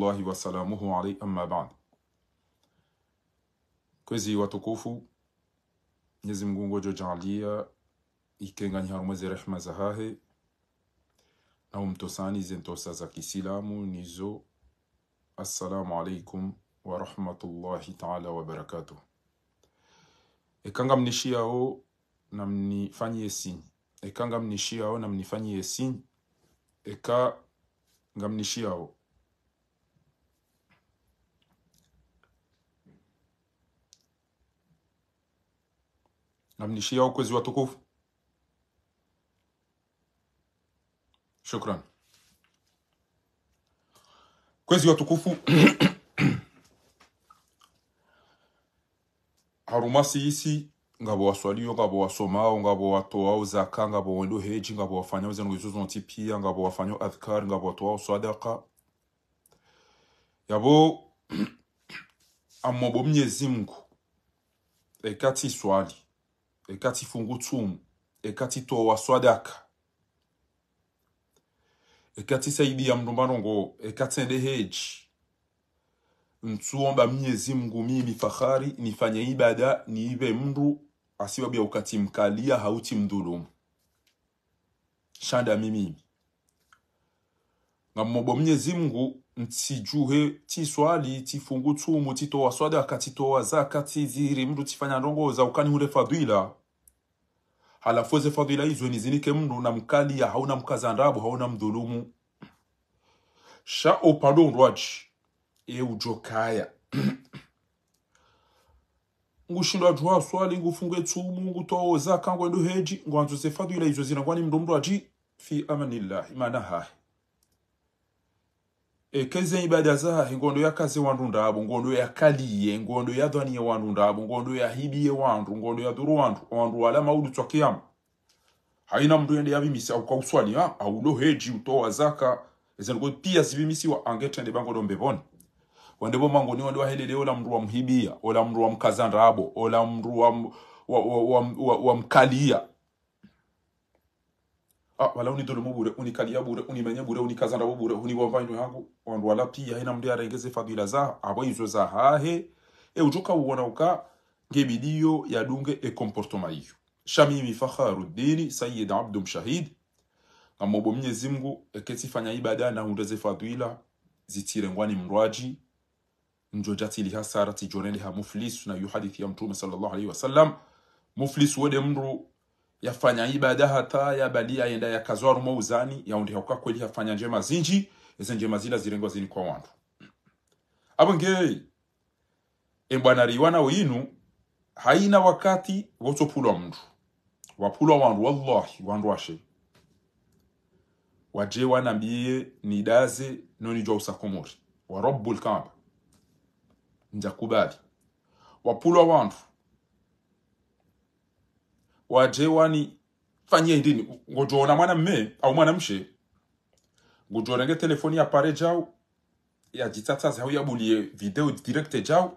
salawatullahi wasalamuhu alayhi amma ba'd. Kwezi watukufu Mwenyezi Mungu ngojojalia ikenganyihari mwezi za hahe na umtosani zentosa ntosa za kisilamu nizo assalamu alaikum warahmatullahi taala wabarakatuh. Ekanga mnishiao na mnifanyie sinyi, ekanga mnishiao na mnifanyie sinyi, eka ngamnishiao na mnishia ukwezi wa tukufu. Shukran. Kwezi wa tukufu harumasi isi ngabo waswaliyo ngabo wasomao ngabo watoao zaka ngabo wendo heji ngabo wafanyao zenu pia ngabo wafanyao adhkar ngabo watoao sadaka yabo amobo mnyezi Mungu ekati swali ekati fungu tsumu ekatitowa swadaka ekati ekatisaidia mndu mbanongo ekatende heji ntsuomba mnyezi mngu mimi fahari nifanye ibada niive mndu asibabu ya mkalia hauti mdhulumu shanda mimimi ngammobo mnyezi mngu ntijuhe tiswali tifungu tsumu titowa swadaka titowa zaka ziri mndu tifanya za ukani hule fadhila halafu weze fadhila hizo nizinike mndu na mkalia hauna mkazandabu hauna mdhulumu sha upandondwaji eujokaya ngushinda jua swali ngufunge mungu toza kangwe ndo heji ngwanzo se fadhila hizo zinangwani mndu mndu aji fi amanillahi manahahi ekeze ibada zahe ngondo yakaze wandu ndabo ngondo yakaliye ngondo yadhanie wandu ndabo ngondo yahibiye wandu ngondo yadhuru wandu wandu wala maudu tswa kiyama haina mndu ende au ha au lo heji utowa zaka ezengo pia wa angetende bangodo bango dombe bon wande bo mango wahelele ola mndu wamhibia ola mndu wa ndabo ola mndu wam, wa, wa, wa, wa, wa mkalia ah wala unidhulumu bure uni kalia bure uni unimenya bure uni kazanda bure uniwava into yangu wandu wala pi ya ina mndu rengeze fadhila za abo izo za hahe e ujuka uwana uka ngebidiyo dunge e komporto maiyo shamimi fakharu fakharuddin sayyida abdu mshahid na mwobo mnye mnyezi eketi fanya ibada na hundeze fadhila zitire ngwani mruaji njo jati liha hasara tijoneli ha muflisu na yuhadithi ya mtume sallallahu alayhi wa sallam muflisu wede mru yafanya ibada hata yabali ayenda yakazwa rumo uzani yaundihauka kweli yafanya njema zinji izo njema zila zirengwa zini kwa wantu abo ngei embwana riwana winu haina wakati wotsopulwa mndu wapulwa wandu wallahi wandu washe waje daze nidaze nonijwa usakomori wa rabbul kaaba njakubali wapulwa wandu wajewani J1 fanyie ndini ngojona mwana mme au mwana mshe ngojona nge telefoni ya pare jau ya jitata jitsatsa zao bulie video direct jau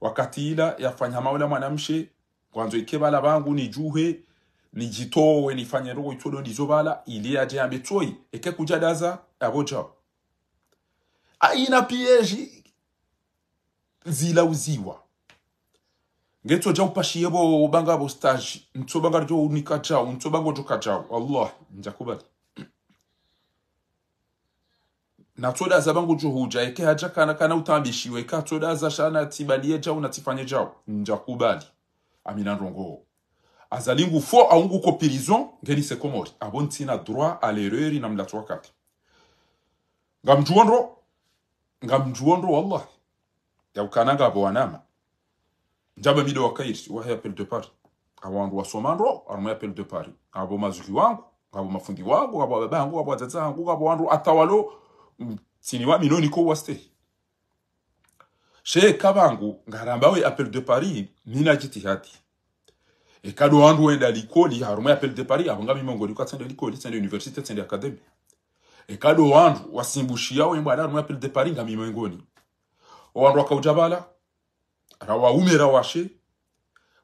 wakati ila yafanya maula mwana mshe kwanzo ikebala bangu ni juhe ni jitowe nijitowe nifanye roho itolo zobala ili ya ambe tsoi eke kujadaza ya jau aina pieji zila uziwa ngetso ja upashi yebo ubanga bo stage ntso banga jo unika chao ntso banga jo kachao allah njakuba na tsoda za bango jo huja eke haja kana kana utambishi utambishiwe ka da za shana tibalie jao na tifanye jao njakubali amina rongo azali ngu fo aungu ko prison ngeni se komori abon tina droit à l'erreur na mla twakati ngamjuonro ngamjuonro wallahi yaukananga bo wanama njaba miɗo wakka yit wahe appel de paris awandu wasomanro armo appel de paris abo mazuki wangu abo mafundi wangu abo baba yangu abo azaza yangu abo wandu atawalo mm, sini siniwa minoni ko waste she kabangu ngarambawe appel de paris jiti hati e kado wandu wenda likoli harumo appel de paris abanga mongoli liko tsende likoli tsende universite tsende akademi e kado wandu wasimbushia wembwa darumo appel de paris ngamimengoni wandu wakaujabala rawa ume rawashe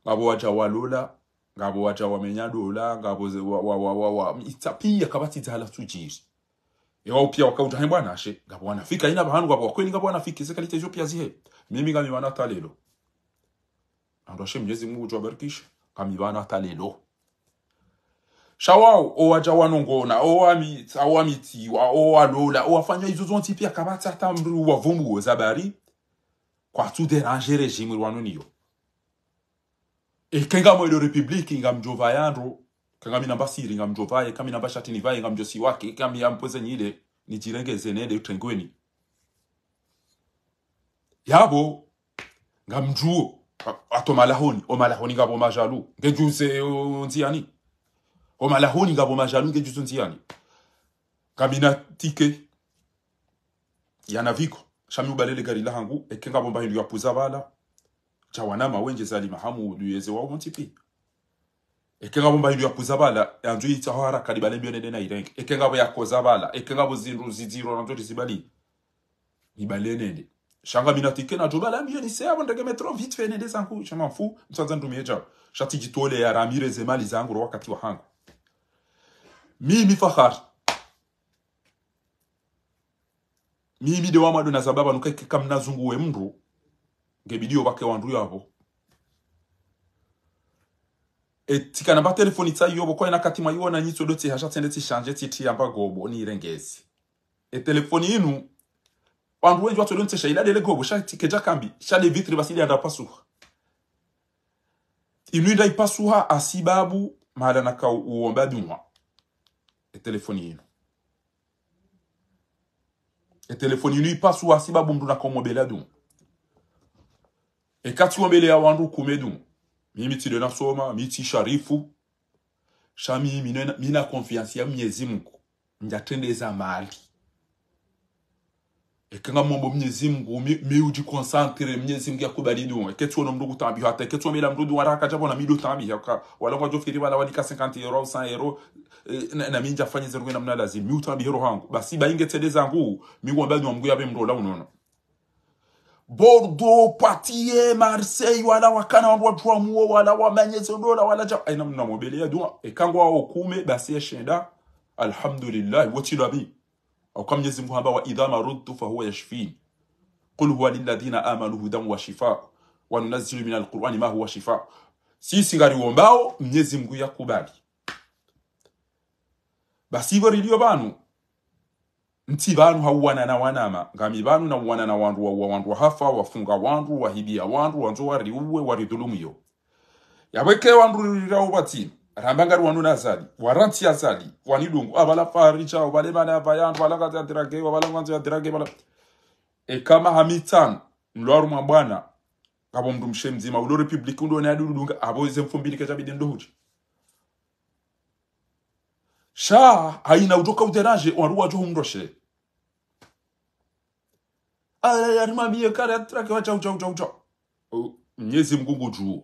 babo wacha walola ngabo wacha wamenya dola ngabo wa wa wa wa itapia kabati hala tujiri ewa upia pia wakauta hemba nashe ngabo wanafika ina bahanu ngabo wakweni ngabo wanafika sekali tejo pia zihe mimi ngami wana talelo andoshe mjezi mungu berkish kami wana talelo shawao owaja wanongona owamitiwa owalola owafanywa izo zonti pia kabatsa hata mru wa zabari kwa tuderanger regime rwanu niyo ikenga moyo republiki ngamjova yandu kangami namba siri ngamjovaye kami namba shati nivaye ngamjosi wake kami yampoze nyile nijirengeze nende utengweni yabo ngamjuo ato malahoni o malahoni ngabo majalu ngejuze nziani o malahoni ngabo majalu ngejuze nziani kamina tike yana viko shami ubalele gari lahangu ekenga bomba hindu yapuza bala chawanama wenje zali mahamu luyeze wa montipi ekenga bomba hindu yapuza bala anjo yita hara kalibale mbyo nende na irenge ekenga bo yakoza bala ekenga bo zinru zidiro na tori zibali ibale nende shanga minatike na jobala mbyo ni sebo ndege metro vite fe nende zangu chama fu mtsanza ndume eja shati jitole ya ramire zemali zangu wakati wa hangu mimi fahari niimide wamado na zababa nukaike kamnazunguwe mndu ngebidiyo bake wandu yabo etika namba telefoni tsa yobo kwa ma inakatima iwona nyitso do tihasha tsende tishanje titi yamba gobo ni irengezi e telefoni inu wandu wengi watu donte shaila dele gobo sha tikeja kambi sha de vitri basili anda pasu. inu inda ipasuha asibabu mahala nakau uomba dunwa e telefoni inu E telefoni nou yi pa sou asiba bou mdou na kon mwobela doun. E kati mwobela yawandou koume doun. Mi ti dena souma, mi ti sharifou. Chami, mi na konfiansi yam, mi yezimou. Nja ten de zan mal ki. ekanga mombo uji konsantre ekangamombo mwenyezi mungu miujikonsantre mwenyezi mungu yakubalidue ketsuona mndu kutambiha ate ketsuomela mndu jabo na mido tambiha wala jofiri wala ka 50 euro 100 euro na mi nja minja fanyize rwena mna lazima hero hangu basi ba inge tede zangu mi miwambaniwa mungu yabe la unono eh, bordo Patiye, marseille wala wakana wandu jwa muo wala wamenyeze ndola wala ja aina ya duwa. ekangwa wao kume basi shenda. alhamdulillah wotilabi au kwa Mwenyezi Mungu ambao idha marutu fa huwa yashfin qul huwa lil ladina amanu hudan wa shifa wa nunazzilu min al qur'ani ma huwa shifa sisi wombao Mwenyezi Mungu yakubali basi hivyo rilio banu mti banu hauwana na wanama ngami banu na uwana na wandu wa wandu wa hafa wafunga wandu wahibia wandu wanzo wa waridhulumu yo yabweke wandu rirao batini rambanga ruwanuna azali waranti azali wanidungu avala fari vale vana vayandu valakati yadirageiwa vala ngwanzo yadirageiwa ekama hamitano mlwaru mwa bwana ngavo mndu mshe mzima ulo republiki undone adududunga avoize mfumbilike chabidi ndohuti sha haina utoka uteranje waruwajo humndoshe arimamie kare atirake wachauchauchaucha mnyezi mgungu juu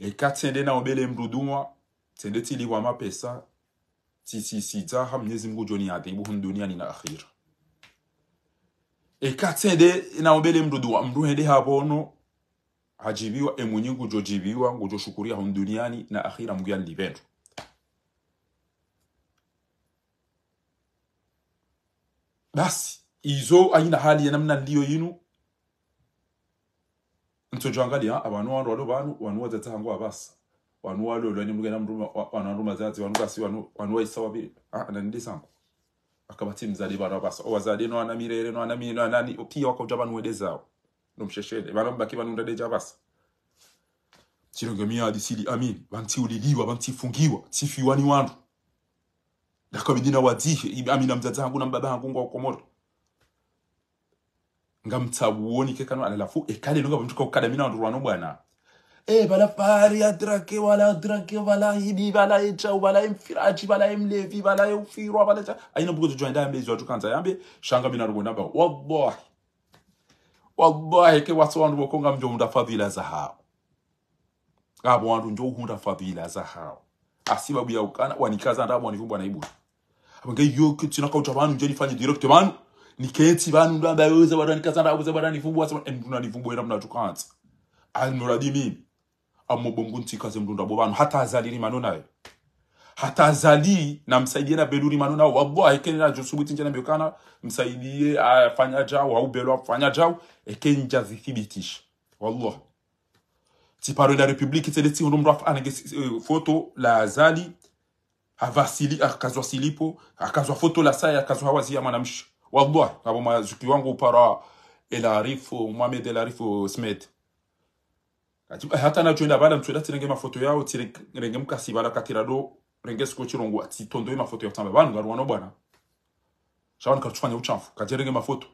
ekatsende naobele mndu dumwa tende tiliwa mapesa titsitsaha mwenyezi mungu joni bo yatibuhun duniani na akhira eka tsende naombele go jo jibiwa go jo ngujojibiwa ngujoshukuria hun duniani na akhira mungu yanlivendo basi izo ayina hali ya namna ndiyo yinu ntojwangalia abanu wandu walo banu wanuwazatahangu abasa wanu walolo ah, na mruma wanu ruma zati wanu kasi wanu wanu isawa na ndi ndisanko akabati mzali bara basa owazali no ana mirere no ana mino anani pia wako jaba nwede zao nomsheshede bana mbaki banu ndade jabasa chirongamia adisili amin banti uliliwa banti fungiwa sifiwani wandu ndakabidina wadzihe amina mzazi wangu na mbaba hangu wangu ngwa komoto ngamtsabuoni kekano alalafu ekale nonga bamtuka kukada mina wandu rwano bwana Eh, e balafahari adrake wala adrake wala hidi wala echa wala emfirachi wala emlevi wala eufirwa wala echa. aina buko tujo nda yambe zwa tukanza yambe shanga bina rugo namba wallahi wallahi ke waso wandu wakonga mjo munda fadhila za hao Gabo wandu njo hunda fadhila za hao Asiba buya ukana wanikaza ndabo wanivubwa na ibu abange yoke tinakauta bantu njo nifanyi direkte bantu niketi bantu ndamba yoza badani kazanda abuza badani fubwa and tunanivumbwa era eh, mnatukanza almuradimi ama ubonguntika zemlunda bobanu hata azaliri manonayo hata azali na msaidie na beluri manona wallahi kenena josubuti njana biokana msaidie afanya jao au belo afanya jao nja zithibitish wallah ti paro la république tele ti hundu mraf anage foto euh, la azali avasili akazwa silipo akazwa foto la saya akazwa wazi ya mwanamshi wallah abo mazuki wangu para elarifu Mohamed elarifu Smith Eh, hata na nachoenda bala mchoda tirenge mafoto yao tirenge mkasi bala katira katirado renge siko chirongo atitondoe mafoto ya tamba bantu garwano bwana shabana karufanya uchafu katira kajerenge mafoto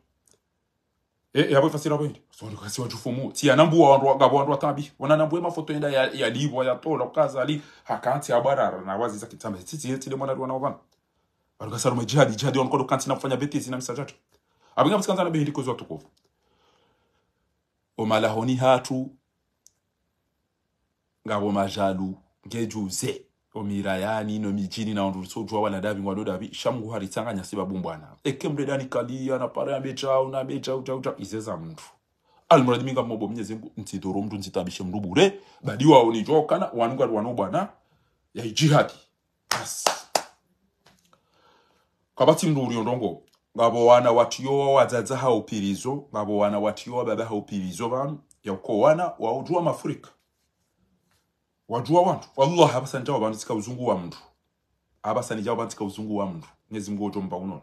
eh yabo eh, fasira bwende so ndo kasi wajufumu ti wa wandu gabo wana atabi wananambue foto enda ya ya libo ya tola kaza ali hakanti abara na wazi za kitamba titi yeti le mwana rwana bwana bantu kasaro majihadi jihadi onko ndo kanti na kufanya beti na misajatu abinga msikanza na behili kozwa tukovu omalahoni hatu ngabo majalu ngejuze omira yani no mijini na onduso tuwa wana davi ngwa do davi shamu hari tsanganya siba bumbwana ekemre dani kalia na para becha una becha uta uta izeza mtu almuradi minga mobo mnyezi mungu ntidoro mtu ntitabishe mndu bure badi wao ni jokana wanunga wano bwana ya jihadi basi kabati mndu uriyondongo ngabo wana watiyo wadzadza haupirizo ngabo wana watiyo baba haupirizo vanu yakowana waujua mafurika wajua wantu wallahi abasanjawo bantu sika uzungu wa mndu bantu sika uzungu wa mndu nyezi jomba mngu otomba unono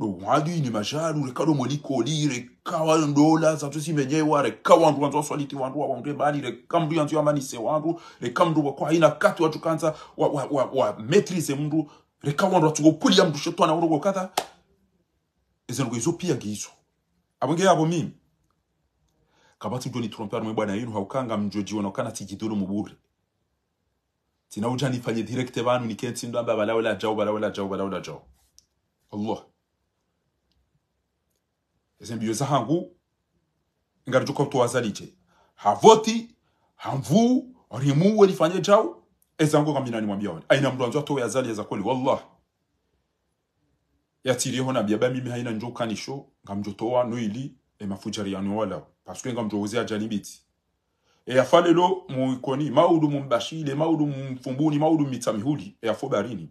dohwagini masharu reka domonikoli reka wandola zatu simenyewa rekawa wantu wanzu waswaliti wantu wawandu ebali reka mndu yanzu yamanise wantu reka kwa ina kati watu kanza wametrise wa, wa, wa mndu reka wantu watsunga kulya mndu shetwana unogo kata ezinduko izo pia gizo ngizo abo mimi Kabati ujoni turompea rumwe bwana yiru haukanga mjoji wonokana tigiduru mubure. Tina uja nifanye direkte vanu ni kenti ndo amba bala wala jau bala wala jau bala wala jau. Allah. Ese mbiyo za hangu mtu wazali tuwazalije. Havoti hamvu rimu wali jau ese hangu kamina ni mwambia wani. Aina mdo anzo towe azali za kweli wallah. Yatiriho na biaba mimi haina njokanisho ngamjotoa noili emafujari yanu walao parce pasque nga mtu wauzea jani biti e yafale lelo muikoni maudu mumbashile maudu mfumbuni maudu mitamihuli e yafo barini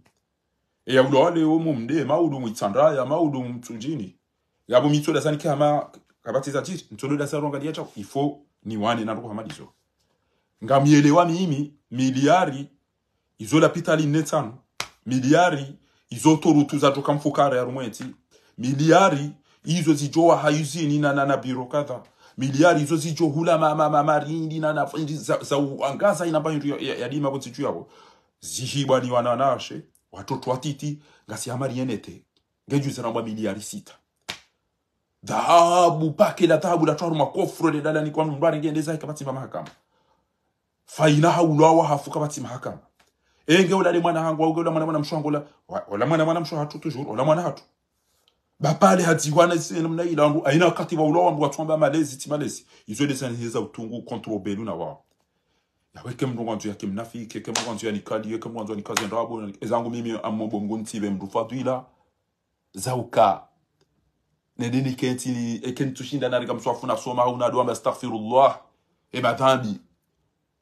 e yaudu wale omu mde maudu mwitandaya maudu mtujini yabo mitso dasani kama kabatiza jiri mtolo dasani ronga il faut ni wane na ruko hamadizo ngamielewa mimi miliari la pitali netano miliari izotorutuza tokamfukara ya rumweti miliari izo zijowa hayuzini na na biro kadha miliari izo zichohula marindi ma, ma, ya, ya inambayo ndio yadima kudzichuyako zihibwa ni wana wanashe watoto watiti ngasi hamari yenete ngejuza namba miliari sita dhahabu pake la dhahabu la twaru makofro le dalani kwa mbari ngeendeza ngendeza ikapati mahakama faina haulawa hafu kapati mahakama enge ulale mwana hangu au ule mwana mwana mshu la wala mwana mwana mshwa hatu tujuru wala mwana hatu bapale hadziwana namna hii langu aina wakati wa ulo wangu watwamba malezi ti malezi izo desanheza utungu kontrol belu na wao yawe kemndu ngwanzo yake mnafiki kemndu ngwanzo ya nikali kemndu ngwanzo ni kazi ndabu ezangu mimi amombo mgunti be mrufadwila zauka nende nikenti ekentushinda nari kamswafuna soma au nadu amba astaghfirullah e madhambi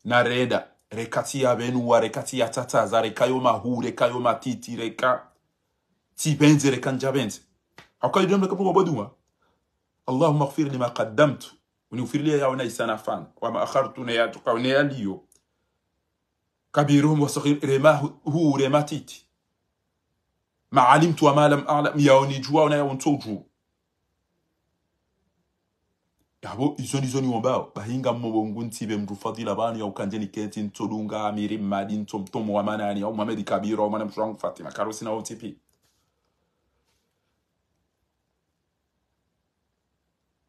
narenda rekati ya benua rekati ya tataza rekayo mahu rekayo matiti reka tibenze reka njabenze haukai jambo kapo mwabudu wa Allahumma ighfir lima qaddamtu unighfirlia yao nai sana fan wa ma akhartu na yatuka wa yaliyo kabiruhum wa saghir rema hu rematiti ma alimtu wa ma lam a'lam yao nijua na yao ntoju yabo izoni izoni ni wambao bahinga mmobongu ntibe mndu fadhila bani au kanjeni keti ntodunga amiri mmadi ntomtomo wa manani au mamedi kabiru wa mwana mshuangu Fatima karusi na OTP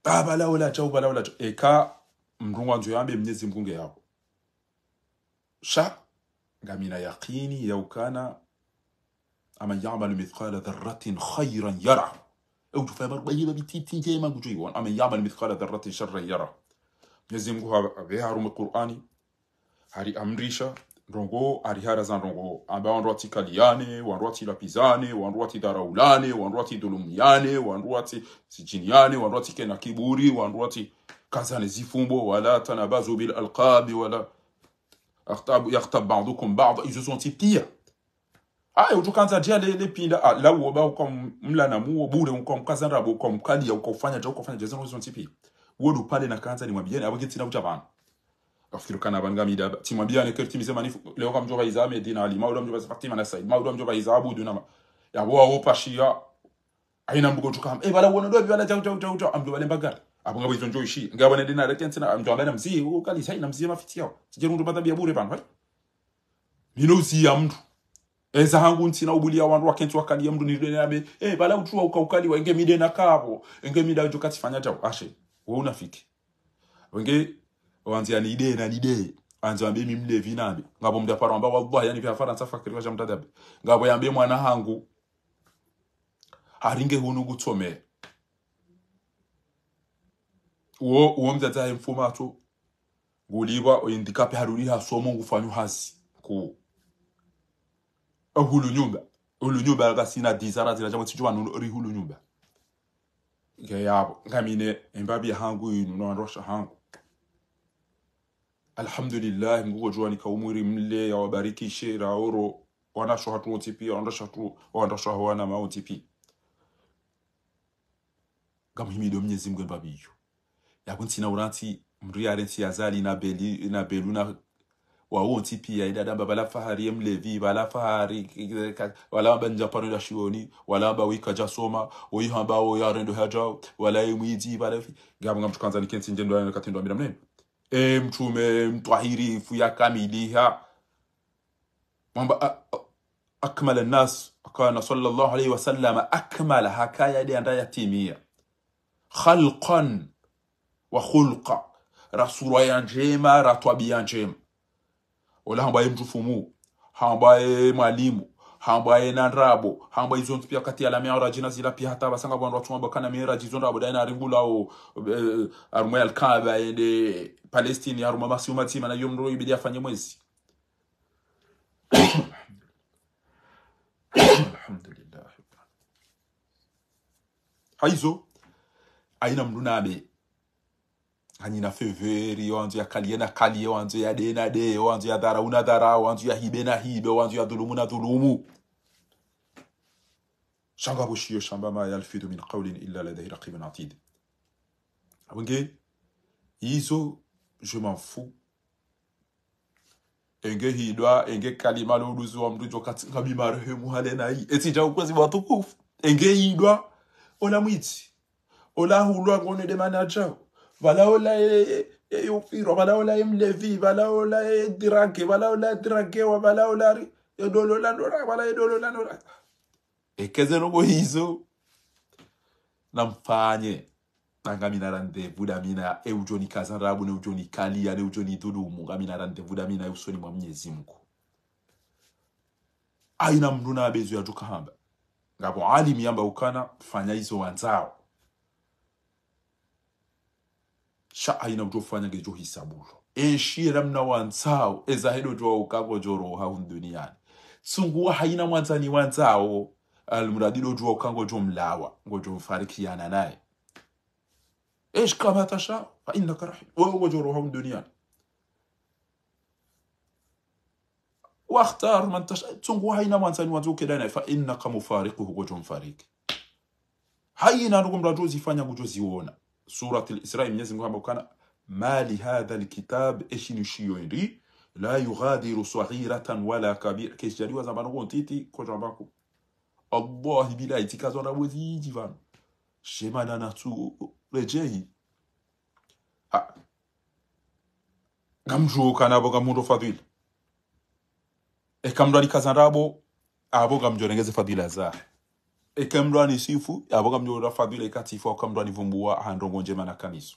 baba laula cha cha eka mrungwa nzo yambe mnyezi mkunge yako sha gamina yaqini ukana ama ya'malu mithqala dharratin khayran yara au tufa barbayeba bititi jema kujuiwan ama ya'malu mithqala dharratin sharran yara Mwenyezi Mungu abeharumu Qur'ani hari amrisha rongo arihara za rongo amba wandu ati kaliane wandu ati lapizane wandu ati dharaulane wandu ati wandu ati sijiniane wandu ati kena kiburi wandu ati kazane zifumbo wala tanabazu bil alqabi wala akhtab yakhtab ba'dukum ba'd ils se sont pires aya utokanza tia lele pinda ah, la mla na muo bure ukamkazana rabo ukamkalia ukafanya cha ukafanya cha zino zonti pia wodu pale nakanza ni mwambieni abagitsina kutabana kafikirikana vangamida timwambia nekeritimisa mani leo kamjova iza dina ali mauda mjova fatima na said mauda mjova iza abudu na ya bo awo pashia aina mbugo tukam e bala wono do bi bala tau tau tau tau amdo bale bagar abo ngabo ijonjo ishi ngabo ne dina retent na amdo bale mzi o kali sai na mzi mafitia o tijeru ndo bata bure pan vai mino zi ya mtu enza hangu ntina ubulia wandu wakentu wakali ya mtu ni dena be e bala utu wa ukali wenge mide na kabo enge mida jokati fanya tau ashe wo unafiki wenge wanzia ni ide na ni ide anzi wambie mimi mlevi nabi ngapo mndu paro ambao wabwa yani vya faransa fakiri kwa chamtada bi ngapo yambie mwana hangu haringe hunu uo uo gutsome uwo uwo mdzadzaye mfumatu ngulibwa oyindikape haruliha somo ngufanyu hazi ku eh, hulu nyumba hulu nyumba sina dizara zila jamu tijuwa nuno ri hulu nyumba ngeyabo ngamine mbabi hangu yinu nwa rosha hangu alhamdulillah ngugo jwani umuri mle yawabarikishe raoro wanasho hatu otipi waondosha hatu waondosha hawana ma otipi gamuhimido mnyezi mgwe babiyo yakunti na uranti mri yarenti yazali na beli na beluna wawonti pia idadamba bala fahari yemlevi bala fahari wala banja pano da shioni wala ba wika jasoma oyi hamba o wala yemwidi bala fi gamu ngamtukanza nikenti njendo yana katendo amira mnene e mtume mtwahirifu yakamiliha kwamba akmala nas kana sallallahu alaihi wasallam akmala hakaya yadi andayatimia khalqan wa khulqa rasulwa ya njema ratwabia njema ule ambaye mtufumu ambaye mwalimu hamba ena rabo hamba izon pia kati ala me ora jina zila pia hata basanga bwana watu mabaka eh, na mera jizon rabo daina ringula o arumwa alkaba ende palestini arumwa masi umati mana yomro ibidi afanye mwezi alhamdulillah haizo aina mlunabe na feveri wanzu ya kalie na kalie wanzu ya de na de wanzu ya dharau na dharau wanzu ya hibe na hibe wanzu ya dhulumu na dhulumu chan gabo chiyo chan ba mayal fido min kawlin illa lede hi rakim natid. Abon gen, yi sou, je man fou. En gen hi lwa, en gen kalima lorou zou amroujou kati kabi marhe mwale na yi, eti jau kwa si batou kouf. En gen hi lwa, o la mwiti, o la hou lwa kone deman a jau, wala o la e, e yon e, firou, wala o la em levi, wala o la e diranke, wala o la diranke wala o la ri, yo dolo la norak, wala yo dolo la norak. ekeze noboyizo namfanye nangamina randevu damina eujoni kazarabu neujoni kalia neujoni dhulumu ngamina randevu mina eusoni mwa mnyezi mngu aina mndu nabezo yatukahamba ngapo alimi yamba ukana fanya izo wanzao sha aina mtofanya ngejo hisabulo enshira mna wanzao ezahedo twaukapo joroha hun duniani sunguwa haina mwanzani wanzao المرادين وجوه كان وجوه ملاوة وجوه فاركي أنا ناي ايش كما تشاء فانك رحيم وهو جورهم دنيا واختار من تشاء تنغو هاينا من تاني وانزو ناي فانك مفارقه وجم فريق هاينا نغم رجوزي فانيا وجوزي وونا سورة الإسراء من يزم كان ما لهذا الكتاب ايش نشيوين لا يغادر صغيرة ولا كبيرة كيش جاري وزمان تيتي كوجا Allahi billahi tikazona mwezi hiji vanu shemana na tu rejei ha kamjuka nabo kamuntu fadhila e kamndo alikaza nabo abo kamjonengeze fadhila za e kamndo anisifu abo kamjona fadhila e ikatifu au kamndo anivumbua handongo njema na kaniso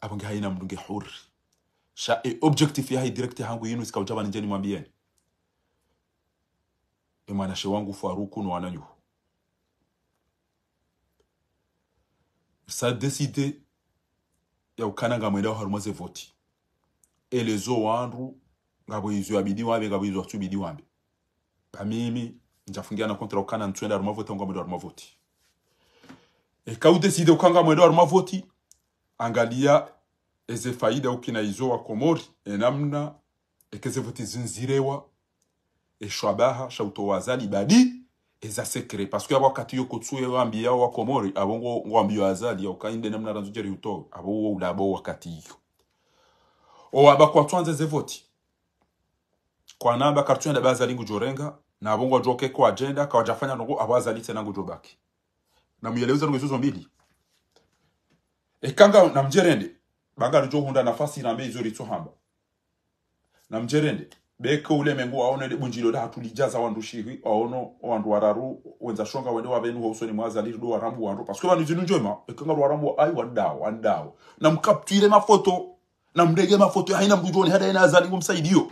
abonge haina mndu huri sha e objective ya hai direct hangu yinu sikaujabani njeni mwambieni emanashe wangu Faruku no ananyu sa décidé ya ukananga mwenda wa harumaze voti elezo wandu ngabo izo abidi wabe ngabo izo atubidi wambe pamimi na kontra ukana ntwenda haruma voti ngabo haruma voti ekau décidé ukanga mwenda haruma voti angalia eze faida ukina izo wa Komori enamna ekeze voti zinzirewa eshwabaha shautowaza libadi ezasekere parce que wakati yo kotsuye wambiya wakomori abongo ngwambiyo azali yaukainde namna ranzujeri uto abo wo ulabo wakati yo oh, o abakwatwanze zevoti kwanaba kartwenda bazali ngujorenga na abongo ajoke ko agenda kawajafanya ngo abazali tena jobaki na mueleweza ngo izo mbili ekanga na mjerende banga richo hunda nafasi na mei zori tsohamba na mjerende beke ule mengu aone libunjilo datu lijaza wandu shiri aono wandu wararu wenza shonga wende wavenu hosoni mwaza do warambu wandu paske vandu zinu njoma ekanga warambu ai wandao wandao na mkaptire mafoto na mdege mafoto haina mbujoni hada ina azali msaidio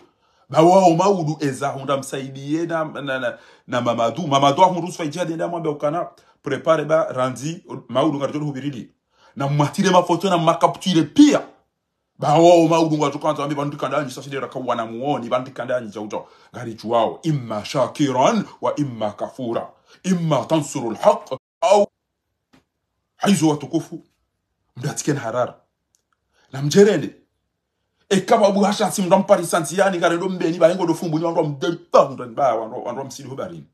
wao maudu eza hunda msaidie na, na, na, na mamadu mamadu ahundu sfaijia denda mwambe ukana prepare ba randi maudu ngarjoni hubirili na mwatire mafoto na mkaptire pia bawo oh, oh, maugungu tukanza ambi sasa bandikandanyi sasidera wana muoni bandikandanyi uto gari chuwao imma shakiran wa imma kafura imma tansuru alhaq au haizo watukufu mdatiken harar na mdatsikeni harara namjerende ekaba bwasha si mndwa mparisansi yani gari ndo mbeni bayengo ndo fumbu ni wandwa mdepa ndo ba wandwa msidi hobarini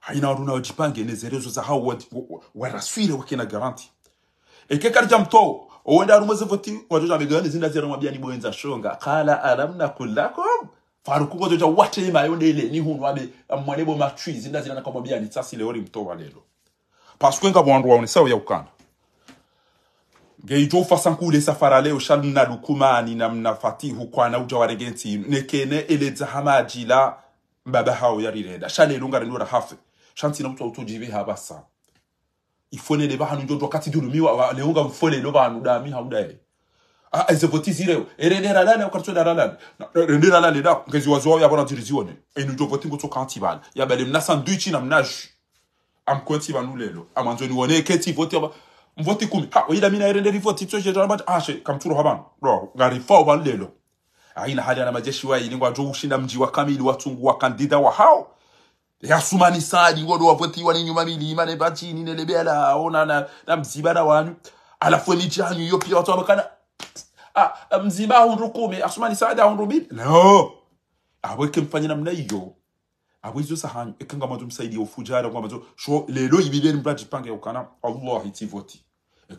haina na nao ne zerezo za hao waraswire wakina garanti ekekari jamtoo owenda ari voti zivuti watoja zinda zira mwabia ni mwenza shonga kala alam kulakom lakum farukuko toja wate ima yonde ile ni hunu wabe mwanebo matri zinda zira nakamwabia ni tsasi leori mtoba lelo paskwenga mwandu waone sawa ya ukana ngeijo fasankule safara leo na lukumani na mnafatihu kwana uja waregenti nekene ele zahama ajila mbaba hao ya rireda shale shalelunga rinura hafe shanti shantina mtu autojive habasa ifonele bahanu njodwa kati dulu miwa leunga mfolelo bahanu da mi hauda ele a ezevotisi leo erendera lale akartswela ralale rendera lale da ngeziwaziwa yabona dirizione enujovoti ngotsoka ya bale mna sandwich na mna jus amkwenti banu lelo amanzoni wone keti voti aba mvoti kumi ha oyida mina erendera ivoti tsoje jara bat ashe kamturo habana ro ngari fa obalelo aina hali ana majeshi wa ilingo ajo ushinda mji wa kamili watungu wa kandida wa hao yasumanisaji ngodo wavwetiwa ninyuma milima nepachini nelebela ona na, na mzibana wanyu alafu emichi yanyu iyo pia watu wamakana ah, ah, mziba ahundu kumi asumanisaji ahundu mbili no abo ikemfanya namna iyo abo izo sahanyu mato msaidi ufujara kwa mato sho lelo ni ibileni panga ukana Allah wallahi tivoti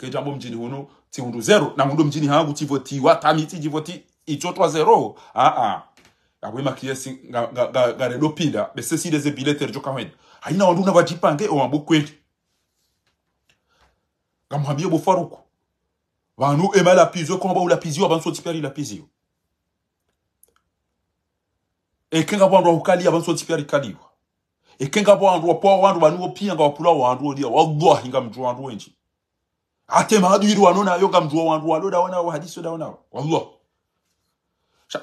jambo mjini huno tihundu zero na hundu mjini hangu tivoti watamiti tivoti ichotwa zero ah ah ya abwema kiyesi ngaredopinda bese si deze sideze biletere jokawenda haina na wanduna vajipange owambo kweli ngamuhambiye bofaruko vanhu emalapiziwe komba ulapiziwe avansotsipyari lapiziwe ekenga vandu wakukalia vansotsipyari kaliwa ekenga vandu wapoa wandu vanuwo oh, pia nga wapula wandu odia wadwa nga mjua wandu wenji ate maadwiri wanonayo nga mjua wandu walodawonawo hadisi odawonawo wallahi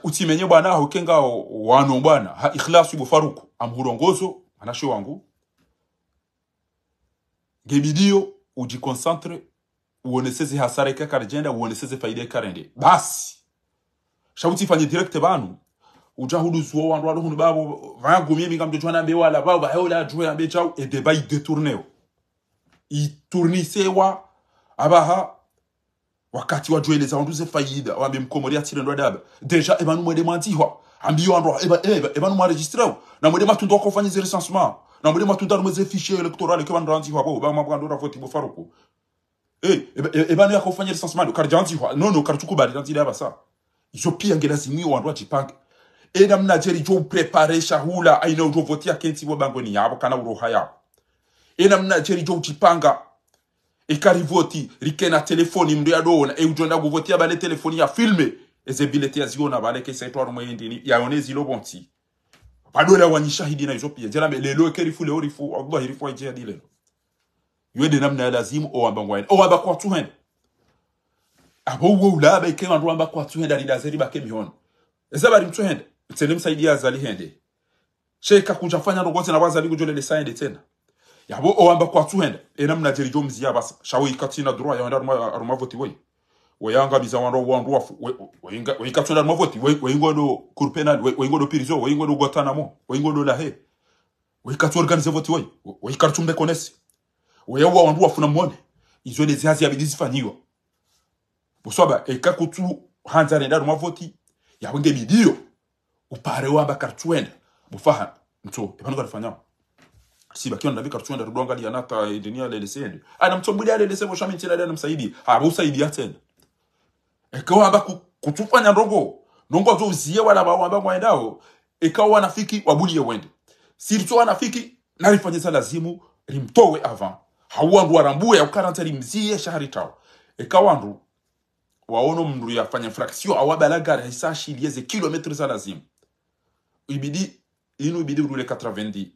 uti menye bwana hukenga wano bwana ha ikhlas ikhlasu faruku amhurongozo anasho wangu gebidio uji ujikonsantre uoneseze hasara ikakare jenda uoneseze faida rende basi shauti fanye direct banu uja hudu zuo wandu wadu hunu babu vayagumie minga mjojo anambe wala babu bayola jwe mbe chau et débat il détourné il tournisewa abaha wakati wa joeleza wa wanduze faida wambe mkomori atire ndo daba deja ebanu mwede mwantiwa ambiyo andro eba eba ebanu mwaregistrao na mwede matundu wakofanya ze recensement na mwede matundu andro mweze fichier electoral ke bandu antiwa bo ba mabwa ndo rafoti bo faruko eh e, ebanu yakofanya recensement kar jantiwa no no kar tukubali da ba sa izo pia ngela zimwi wandu achipange na mnajeri jo prepare shahula aina ujo votia kenti bo bangoni ya yabo kana uroha yabo na mnajeri jo chipanga ikarivoti rikena telefoni mndu yadoona eujonda kuvotia bale telefoni ya filme ezebilete yaziona bale kesa etwara mwendini yaone zilo bonti badola wanyishahidi na izo pia jera lelo ekerifu leo rifu wallahi rifu ajia dile yode namna lazimu o amba ngwaine o amba kwa tuhen abo wo ulaba ikema ndo amba kwa tuhen alidazeri bake mihono ezabari mtuhende tselemsaidia azali hende sheka kujafanya rogote na waza ligujolele saende tena yabo o amba kwa tuhenda enam na jeri jomu ziya basa shawo ikatina droa ya aruma aruma voti wei weyanga biza wanro wandu wafu weyinga weyinga tunda aruma voti weyingo do kurpena pénal weyingo do prison weyingo do guantanamo weyingo do lahe haye weyinga tu organiser voti wei weyinga mbe konesi weyawa wandu wafu na mwone izo lezi hazi yabidizi fanyiwa boswaba eka kutu hanza nenda aruma voti yawenge bidio upare wamba kartuenda bufaha mtu ipanu e kalifanyao si bakiwa ndavika tuchwenda rudwanga ali anaka ndinia eh, lelesende anamtobulia alelese mosha minti ali anamsaidi abusaidia tena ekawa aba kutufanya ndongo ndongo zo uziye wala wamba kwa kwaendao eka wanafiki wabuli ya wende sirto wanafiki nalifanyisa lazimu rimtowe avan. avant hauwandu arambue ukaranta rimziye shahari tau. Eka wandu, waono ya fanya mndu awaba la gara, hisashi lieze kilometri za lazimu ibidi inu ibidi urule katra vendi.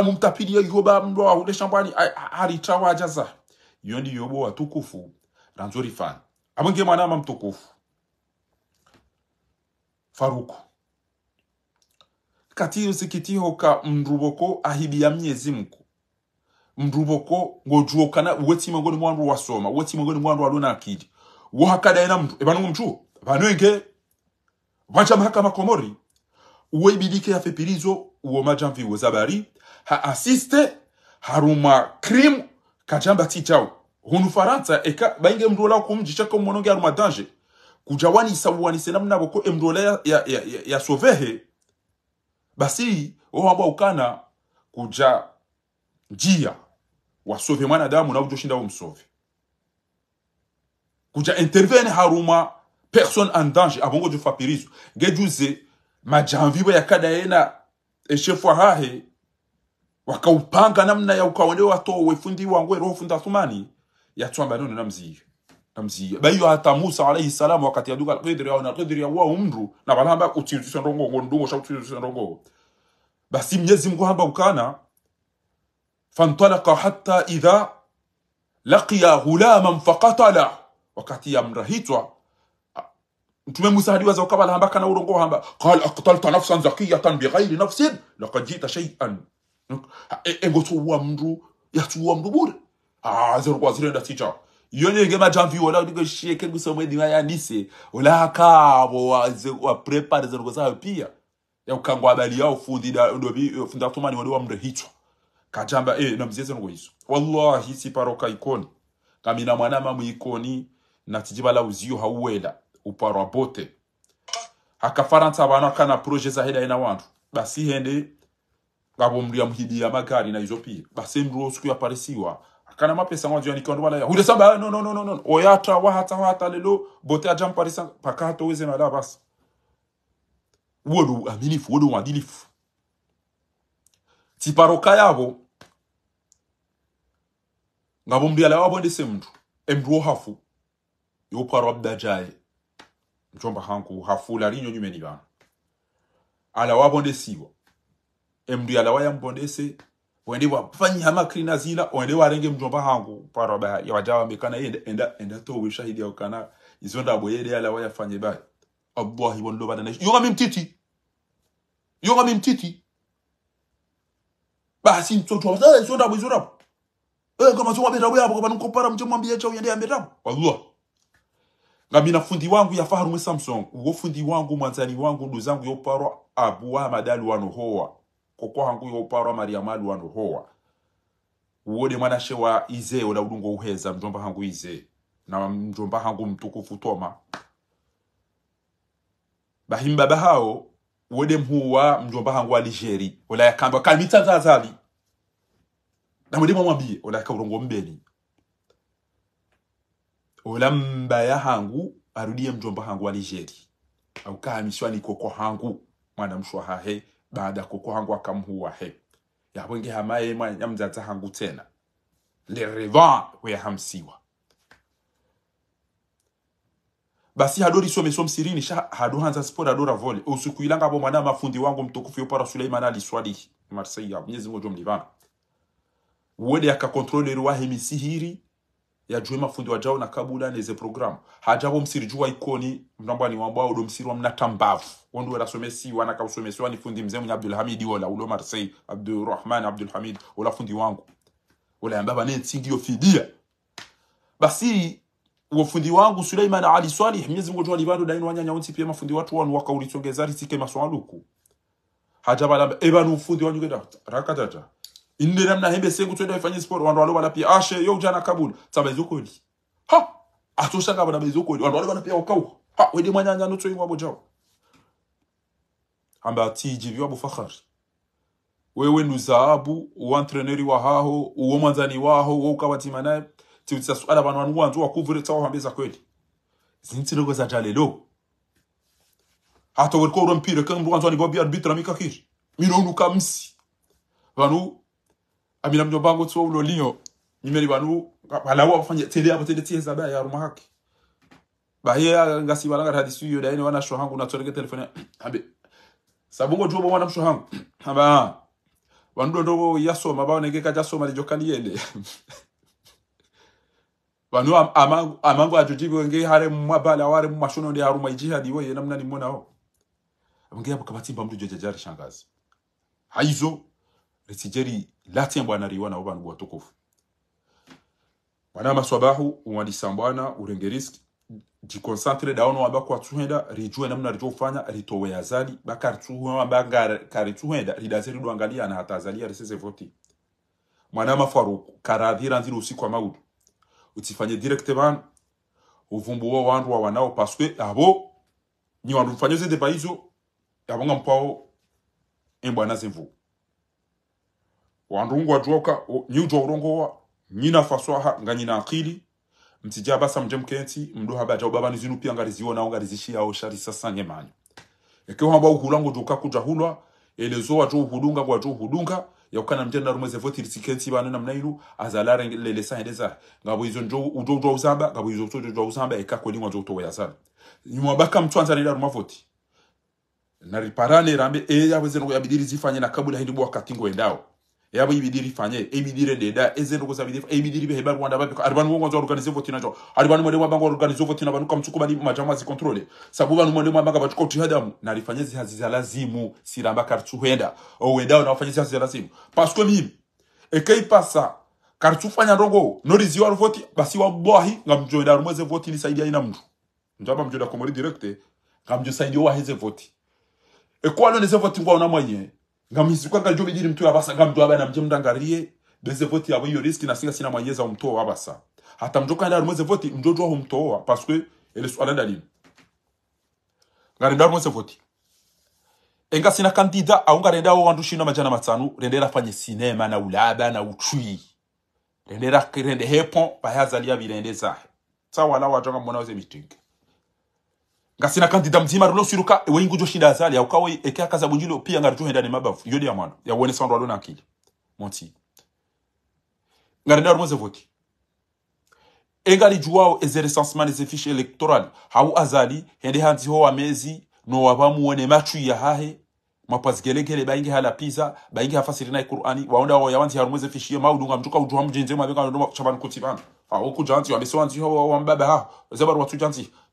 na mumtapiliye yoba mlowa ule shambani alitawa ajaza iyo ndi yobo watukufu ranzo rifani amwenge mwanama mtukufu faruku kati usikitihoka mruboko ahibi ya myezi mku mruboko ngojuo kana uweti miongoni mwandu wasoma uweti miongoni mwandu walona akili wohakadaena mndu ebanongo mjuo vanwenge vaja mahakama komori uwe ibidike uwe uwo majamviwe zabari ha assiste haruma crime kajamba tijao hunu faransa eka bainge mrola kumjishako mononge haruma danger kujawani isawanise namna boko emrola ya, ya, ya, ya sovehe basi wawamba ukana kuja njia wasove mwanadamu na ujoshinda umsove kuja intervene haruma personne en danger abongo jufapirizo gejuze majanvibo yakadaena eshefwa hahe wakaupanga namna ya ukawandeo to wefundi wangu roho funda thumani ya tswamba neno namzi namzi bayo hata Musa alayhi salamu wakati aduka alqidri au na alqidri ya umru na balamba utirisha ndongo ndongo sha utirisha ndongo basi mnyezi Mungu hamba ukana fantalaqa hatta idha laqiya ghulaman faqatala wakati ya mrahitwa mtume Musa hadi wazo kabala hamba kana urongo hamba qala aqtalta nafsan zakiyatan bighairi nafsin laqad jita shay'an engotowa eh, eh, mndu yatuwa mndu bure azerkwazirenda ah, tija yonyenge majamvi ola ndikosheke ngusomwediwa yanise ola akavo waprepare zerikosayo pia yakukangwa abali yao fundi ndobi fundi atumani wali wa mndu kajamba eh namzize ngoizo wallahi siparoka ikoni kamina mwana mamu ikoni na tijibala uzio hauwela uparwa bote hakafaransa vano kana proje zahida ina wantu basi hende ngabomri ya il na izopi, qui basi il y A kana mapesa de jani il y ya hude eh, no no no no no oyata wa hata lelo bote ajam parisa pakato weze na la a aminifu wodo wadilifu tiparoka y a ya lawa bonde semndu il e hafu a abdajaye mchomba hanku hafu la rinyo nyumeni ala wabonde emdu emduyala wayambondese wende wa fanyi hama krina zila wende wa renge mjomba hangu paro ba ya wajawa mekana yende enda enda to we shahidi au kana izonda bo yede boyede ala wayafanye ba abwa hi wondo bana yo Allah mtiti yo yoga mtiti ba sin to to wa izonda bo boyizonda eh kama so wabenda bo hapo kama nkopara mjomba mbiye cha uende ambeta wallah na fundi wangu ya faharu mwe samsung wo fundi wangu mwanzani wangu ndo zangu yo paro abwa madali wanohoa kokwa hangu yoparwa maria malu wanu hoa uwode mwanashe wa ize ola udungo uheza mjomba hangu ize na mjomba hangu mtukufu toma bahimba bahao uwode mhuwa mjomba hangu wa ligeri ola yakamba kamitanzazali na mwede mwamwambie ola kaurongo mbeni ola mbaya hangu arudie mjomba hangu wa ligeri au ni koko hangu mwana mshwa hahe baada kuko hangu akamhuwa he yawenge hamaye nyamzaza hangu tena we weyahamsiwa basi hadori some som sirini sha hanza sport adora vole usikuilanga bo mwana mafundi wangu mtukufu yopara Suleiman aliswali Marseille Mwenyezi Mungu jomlivana wode akakontrole ruwahe misihiri ya jwima fundi na kabula neze program hajabo msiri juwa ikoni mnambwa ni wambwa do msiri wa wamnata mbavu wondu werasomesiwa nakausomesiwa wani fundi mzee mwenye abdulhamidi wala ulo marsei abdurahman abdulhamid wala fundi wangu ola yambaba nene nsingi yofidia basi wafundi wangu suleiman ali swalih mnyezi mngu jwali bado daino wanyanya onsi pia mafundi watu wanu waka ulitongezari sike maswaluku hajabala eba nufundi wanyu geda rakatata inde namna hembe sengu twende ifanye sport wandu wale wala pia ashe ah, yo jana kabul tabezu kweli ha atosha kaba na bezu kweli wandu wale wala pia wakau ha wede mwanyanya no twinwa bojao amba jivi wabu fakhar wewe nuzaabu wa haho uwo mwanzani waho wo ukawatima ti tiutsa swala vanhu vanhu wanzu wakuvure tsawa za kweli zintsirego za jalelo hata werikoro mpira kang mwanzu ani gobi arbitra mikakir minonuka msi vanu amira mjombangu tuwa ulo linyo wanu. banu uwa bafanye tele hapo tele tiye zaba ya ruma hake bahia ah, ngasi balanga hadi studio daini wana shu hangu Natoleke telefone abe sabungo jobo wana mshu hangu aba wandu ndogo yasoma ba nege kaja soma lijokani yende banu amangu amangu ajujibu wenge hare mwabala ware mwashono ndi haruma ijihadi woye namna mwona ho ngeya bakabatimba mtu jejejari shangazi Haizo. haizo ritijeri latin bwana riwana ubantu tukufu bwana maswabahu umwandisa bwana urengeriski jikonsantre daono waba kwatsuhenda rijue namna rijofanya ritowe azali bakarituhwa bangara karituhenda ridaze duangalia na hata hatazalia reseze voti mwana mafaruku karadhira nziro usiku wa maudu utifanye direct ban uvumbuo wandu wa wanao parce abo ni wandu mfanyoze de paizo abonga mpao embwana zemvu wandu wadwoka nyudzwa ulongowa nyina faswaha nga nyina akili mtija basa mje mkenti mdoha jao baba nizinu pia ngaliziona au yao shari sasa nye manyo eke wamba uhulangu joka kuja hulwa elezo wa jo hulunga kwa jo hulunga ya ukana mjenda rumeze voti lisikenti bana namna mnailu azalare lele sahendeza ngabo izo njo ujo ujo uzamba ngabo izo ujo ujo uzamba eka ekako lingwa jo towa yazala nyuma baka mtu anza nila voti na riparane rambe ee ya yaweze ngo bidiri zifanya na kabula hindi bwa katingo endao yabo ibidiri fanye ibidire deda ezeno ko sabidi ibidiri be hebar wanda bapi ari bantu ngwanzo organize vote nacho ari bantu mwende mabanga organize vote na bantu kamchuko bali majama zi control sababu bantu mwende mabanga bachuko tihadamu na alifanye zi haziza lazimu siramba karchuhenda o oh, wenda na wafanye zi haziza lazimu parce que mimi e kai passa karchufanya ndogo norizi wa vote basi wa bwahi ngamjoenda rumweze vote ni saidia ina mtu ndaba mjoenda komori direct ngamjo saidi wa heze vote e kwa none ze vote ngwa na mwenyewe nga mwiziruka nga mtu yabasa nga abana mje mdangariye deze voti yabo iyo riski nasinga sina mwenyeza umtoa wabasa hata mjoka ndari mweze voti mjojo wa umtoa paske ele swala ndari ngari ndari mweze voti enga sina kandida au nga renda wandu shina majana matanu rendera fanye sinema na ulaba na uchui rendera rende hepon bayazalia birende zahe tawala wajanga mwana weze mitingi nga kandida mzima rulo siruka ewe ingujo shida azali aukawe ekaka za bunjilo pia ngari henda ne mabafu yodi ya mwana ya wone sandu alona akili monti ngari rumoze mweze voki engari juwao ezere sansman eze fiche elektoral hau azali hende hanzi ho wa mezi no wabamu wone machu ya hahe mapazigelegele baingi hala pizza baingi hafasiri na Qur'ani waonda wa yawanzi harumweze fishie maudunga mtuka ujuhamu mjenze mabeka ndo chabani kutibana ha okujanzi wabeswanzi ho wa mbaba ha zebaru watu janzi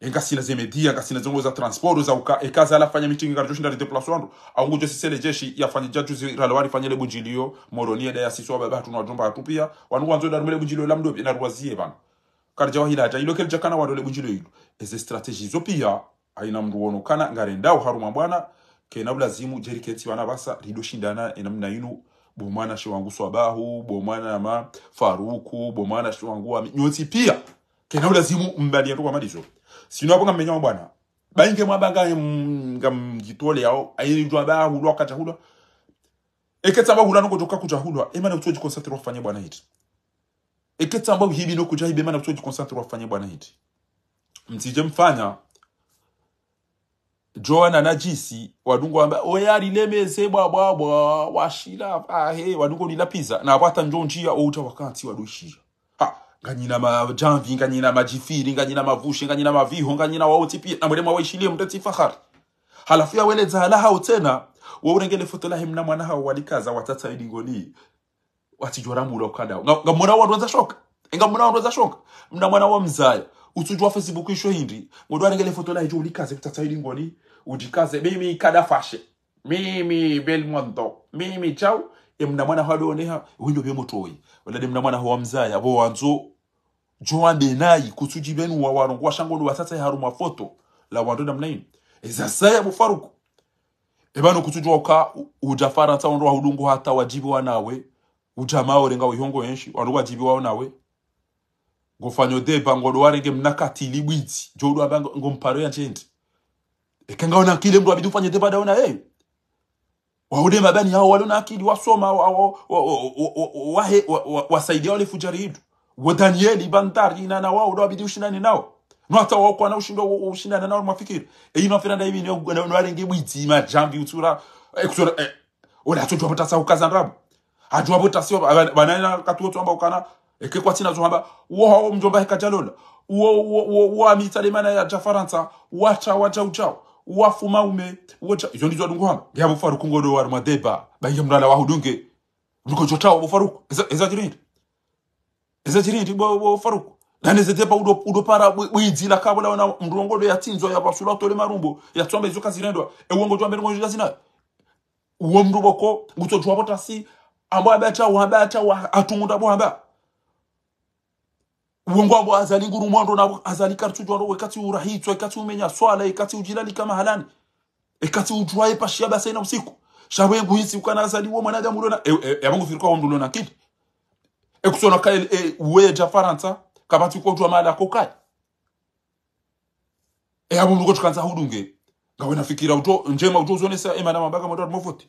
engasina eh, zemedia ngasina za transport za uka ekaza eh, ala fanya mitingi kana joshinda deplacement au kujo sisele jeshi yafanya jatu ziralo wali fanyele bunjilio moronia da yasiswa baba hatuna wajomba hatupia wanu wanzo darumele bunjilio la mdobi na ruwazie bana karjawa hila hata ilo kelja kana wadole bujilio ilo eze strategy zo pia aina mruono kana ngarendao haruma bwana kena lazimu jeriketi wana basa rido shindana enamna inu shi wangu swabahu bomwana ma faruku bomwana shiwangu nyoti pia kena lazimu mbali ya yatoka madizo sinobonga mmenya bwana bainge mwabanga ngamjitole yao ayijwa ba hulwa kata hulwa eketsa ba hulano kutoka kuja hulwa emana kutoa jikonsentre wafanye bwana hiti eketsa ba hibi no e hibi emana kutoa jikonsentre wafanye bwana hiti mtije mfanya Joana na jisi wadungo amba oyari lemeze bwa bwa bwa washila ahe ah, wadungo lilapiza na bwata njonjia outa wakati wadoshia nganyina amajamvi nganyina amajifiri nganyina amavushi nganyina amaviho nganyina waotipia na mwerema waishilie mtoti fahari halafu yaweledza hala hao tena waurengele foto lahi mna mwana hao walikaza watata idingoni watijora mulo kada ngamona wa nwaza shoka ngamona wa nwaza shoka mna mwana wa mzaya utujua facebook isho hindi ngodo arengele foto lahi juu ulikaze kutata idingoni ujikaze mimi kada fashe mimi belmondo mimi chau emna mwana hwadoneha windo bemutoyi walade mna mwana hwamzaya bo wanzo joande nayi kusuji benu wa warongo wa sasa haru mafoto la wando namna hii ezasaya bufaruku ebano kutujwa ka ujafara hata ndo hudungu hata wajibu wanawe ujamao orenga wihongo enshi wando wajibu wao nawe ngofanyo deba ngolo warenge mnakati libwiti jodo abango ngomparo ya ekanga ona kile abidu fanye de bada ona eh hey waone mabani hao walio na akili wasoma wasaidia wale fujari hidu wa danieli bandari na wao ndio wabidi ushindani nao no hata wao kwa na ushindwa ushindana nao mafikiri e ima fira ndai bini na walenge bwiti ma jambi utura ekutura ola tu jwa botasa ukazandrabu ajwa botasa na katuo tu ambao kana eke kwa tina zuhamba wao mjomba hekajalola wao wao wao mitale ya jafaransa wacha wacha uchao wafuma ume wocha ijo ndijo adunguhamba ngeya bufaruku ngodo wari madeba ba bainge mlala wahudunge mliko jotawo bufaruku eza chirindi eza udo, bufaruku nanezetepa udopara bwidzila kabo laona ya tinzo ya basula tole marumbo ya yatswamba izo kazirendwa ewongo twambe ngonjo jazina uwo mndu boko ngutsojwa botasi ambo abata wa atungunda bo bohamba uwengwabo azali nguru mwando na azali kartu kartujwaro ekati urahitwa ekati umenya swala ekati ujilali kama halani ekati ujwaye pashia basa ina usiku shawengu hisi ukana azali uwa mwanadamu ulona e, e, yabangu firikwa wamdu ulona kili ekusona kaya e, e, uwe jafaranta kabati kwa ujwa mala kukai e abu mluko tukanza hudunge gawe nafikira uto njema uto zonesa ema na mabaga mwadwa mofoti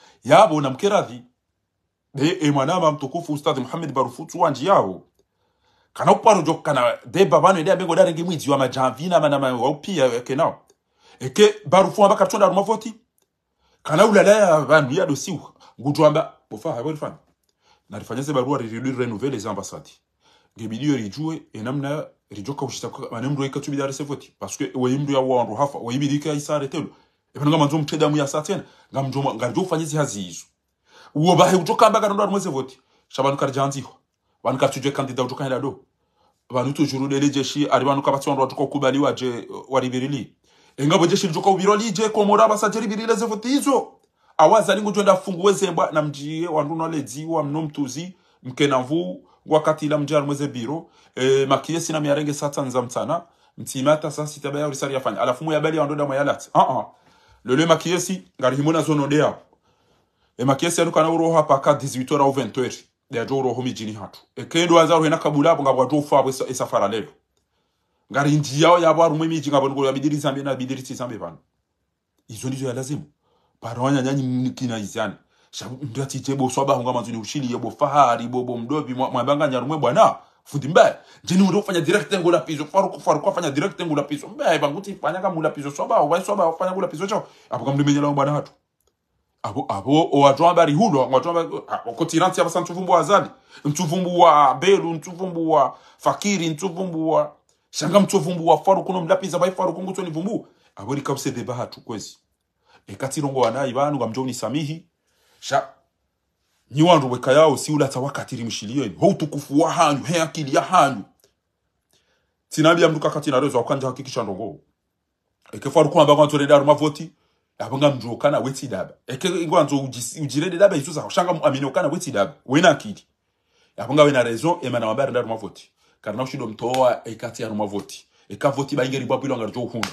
yabo na namkeradhi de ba mtukufu ustadhi muhammad barufutu wanji yao kana kupano jo kana deba bano ende abengo darenge mwidzi wa majamvina mana ma waupia eke nawo eke barufu amba katonda rumavoti kana ulala ya bantu ya dosi dosiwa ngujwamba bofa hapo rifanya na rifanyeze barua rirudi renouvelle les ambassades yo rijue enamna rijoka ushita kwa manemro ikatubidare sevoti parce que weyimdu ya wa wandu hafa isa isaretelo Epe nou manjou mtreda mou ya saten, nga mjou fanyi zi ya zi yizou. Ou wabahi, wajokan baga an do an mwese voti. Shaba nou kar diyan zi ou. Wan nou kartu dwe kandida wajokan yalado. Wan nou toujur ou dele jeshi, ari wan nou kapati wan wajokan koubali wajé wariberili. E nga wajokan wajokan wiro li, jè komora basa jeri berile zi voti yizou. Awa, zali nou jwenda fungwe zemba, nan mjiye wan nou nwale zi ou, an nou mtouzi, mke nan vou, wakati lan mjiye an mwese lelo emakiesi ngari himo zono dea emakiesi anu kana uroha paka 18 hora au 20 hora de jo uroho mijini hatu ekendo anza rohena kabula abo ngabwa jo fa esafara lelo ngari njia yao yabo arumwe miji ngabo ngo yabidiri zambe na bidiri tisambe pano izo ndizo ya lazimu parwanya nyanyi kina izani shabu ndati jebo swaba hunga manzuni ushili yebo fahari bobo mdovi mwambanga nyarumwe bwana fudi futhi mbe njeningoti ufanya direct faru kufaru kwa fanya direct engulapizo mbe banguti fanya soba kamulapizo sobawo waisobawo fanya kulapizo cho apo kamlimenyela ngubana hatu abo abo owatu ambari hulo watu ambari kotiranti abasa ntuvumbu wa zali ntuvumbu wa belu ntuvumbu wa fakiri ntuvumbu wa shanga mtuvumbu wa faruku no mlapiza bai faru kungu ni vumbu abo likabse deba hatu kwezi ekati rongo wanayi banu gamjoni samihi sha nyiwandu weka yao siulatsa wakatirimushilieni ho utukufu wa hanyu he akili ya hanyu tsinabia mndu kakati narezo akanja hakikisha ndongo ekefaru kuamba kwanzoreda ari mavoti abanga mndu weti daba eke ingwanzo ujirede daba isusa shanga amini weti daba wena akili abanga wena rezo emana wabari ndari mavoti karna ushido mtoa ekati ari mavoti ekavoti baingeri babwilwa ngari jo uhunda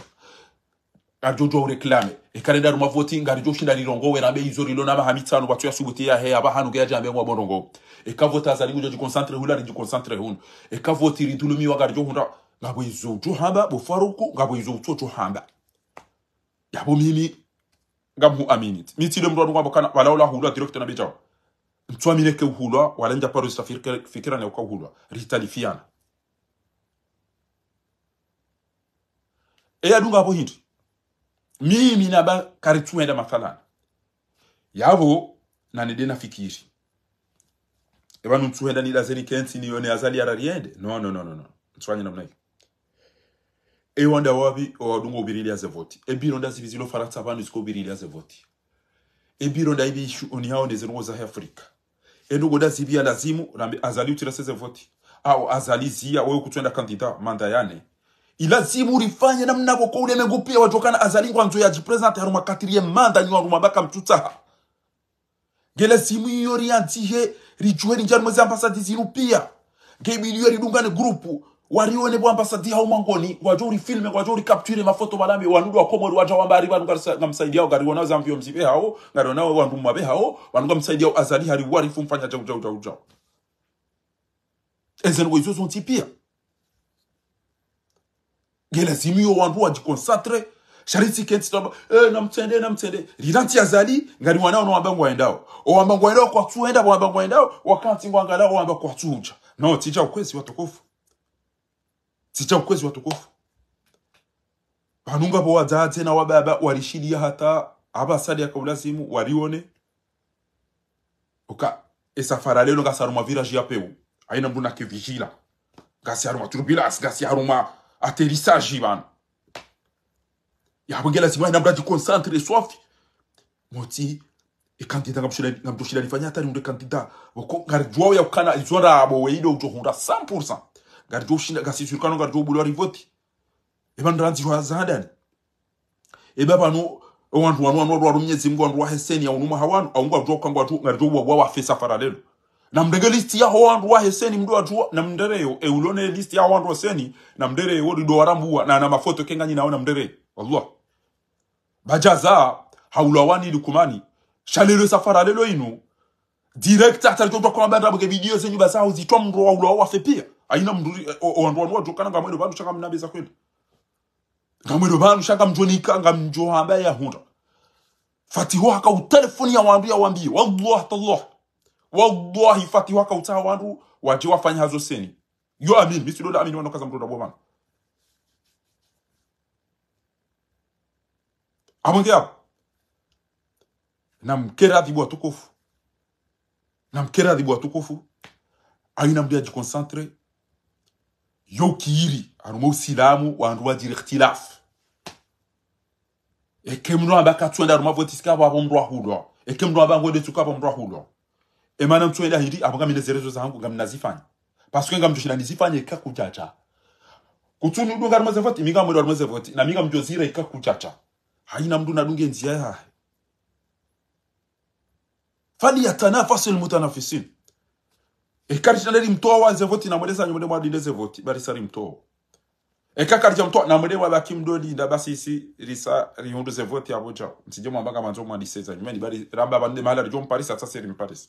arjo reclame e kare daruma voti ngari jo shinda lirongo we rabe izori lona ba hamitsano watu ya subutia he aba hanu gya jambe mwa vota ikavota zari gujo jikonsantre hula ri jikonsantre hun e ka ikavoti e ridulumi wa garjo hunda ngabo izo jo hamba bo faruku ngabo izo to jo hamba yabo mimi ngamu aminit mitile mro ngabo kana wala wala hula direct na bijaw ntwamine ke hula wala nja paru safir fikira ne kwa hula e ya dunga bo hindu mimi naba karituenda mathalan yavo nanede nafikiri evanu mtsuhenda nidazeni kensi nione azali arariende no no no no no mtswanye namna hiyo ewanda wavi owadunga obirili aze voti ebironda zivizilo faransa vanu ziko obirili aze voti ebironda ivi ishu onihao ndezirungo zahe afrika endugo da zivi ya lazimu rambe azali utiraseze voti au azali zia wewe kutwenda kandida manda yane ilazimu ulifanye namna koko ulemengu pia watokana azalingwa nzo ya yajipresente haruma katiriye manda nyo haruma baka mtutsaha ngele simu iyo rianzihe rijuhe rinjari mwezi ambasadi zinu pia ngebiliyo ridungane grupu warione bwa ambasadi hau mangoni wajo filme wajo kapture mafoto balambe wanudu wakomori waja wambari vanunga ngamsaidia ngariona zamvio mzibe hao gari ngariona wandumwa be hao wanunga msaidi yao azali hari warifu mfanya jau jau jau jau ezenu wezo zonti pia ngelazimi yo wantu wajikonsantre shariti kenti tamba eh namtende namtende riranti azali ngani wanao no wamba ngwaendao o wamba ngwaendao kwa tuenda kwa wamba ngwaendao wakati ngwangala o wamba tu uja no tija ukwezi watukufu tija ukwezi watukufu panunga bo wadzadze na wababa warishidia hata abasali akaulazimu warione oka esafara lelo ngasaruma village ya peu aina mbuna kivijila ngasiaruma turbilas ngasiaruma atterrissage ibana yabwira lazima na mradi concentre soif. moti e kandida ngamushira ngamushira nifanya atari unde kandida wako ngarjo ya kana izora abo weido utohunda 100% ngarjo shinda gasisirikano ngarjo bulwari voti ebandanzi wa zadani ebabano wantu wanu wanu wanu mnyezi mgu wanu wa heseni ya unuma hawanu aungwa mjokangwa tu ngarjo wa wafesa faralelo na namndege listi ya ho yaho wandu waheseni mndu atua e eh, ulone listi ya ho andu wandu na namndere wodi do warambuwa na na mafoto kenganyi ona namndere wallah bajaza haulawani lukumani shalelo safara lelo inu direct ta atalitoto kwa banda bwe video zenyu basa uzitwa mndu wa ulawa fe pia aina mndu eh, wandu wandu tukana ngamwe bandu shaka mnabe za kweli ngamwe bandu shaka mjonika ngamjo ya hunda fatihu haka utelefoni ya waambia waambie wallah tallah wallahi fati wakautsa wandu waje wafanya hazo seni yo amin misi doda amini wanokaza mtoda bwana amwenge hapo namkera adhibu watukufu namkera adhibu watukufu aina mndu ajikonsantre yo kiiri anuma usilamu wandu wajira ikhtilafu eke mndu ambe akatswenda aruma votisikavo avo mndu ahulwa eke mndu ambe angodetuka avo mndu ahulwa emana mtsoenda hiri apo kamene zerezo zangu ngamnazifanya parce que ngamtoshira nizifanye kakuchacha kutsuni udunga rumwe zevoti minga mwero rumwe zevoti na minga mjozira ikakuchacha haina mndu nadunge njia ya fali yatanafasul mutanafisin ekarishana leri mtoa wa zevoti namweleza nyomode mwadinde zevoti barisari mtoa ekakarija mtoa namwele wabaki mdolinda basi isi risa rihundu zevoti aboja nsije mwambaka manzo mwadiseza nyumeni bari ramba bande mahala rijo mparisa sasa rimparisa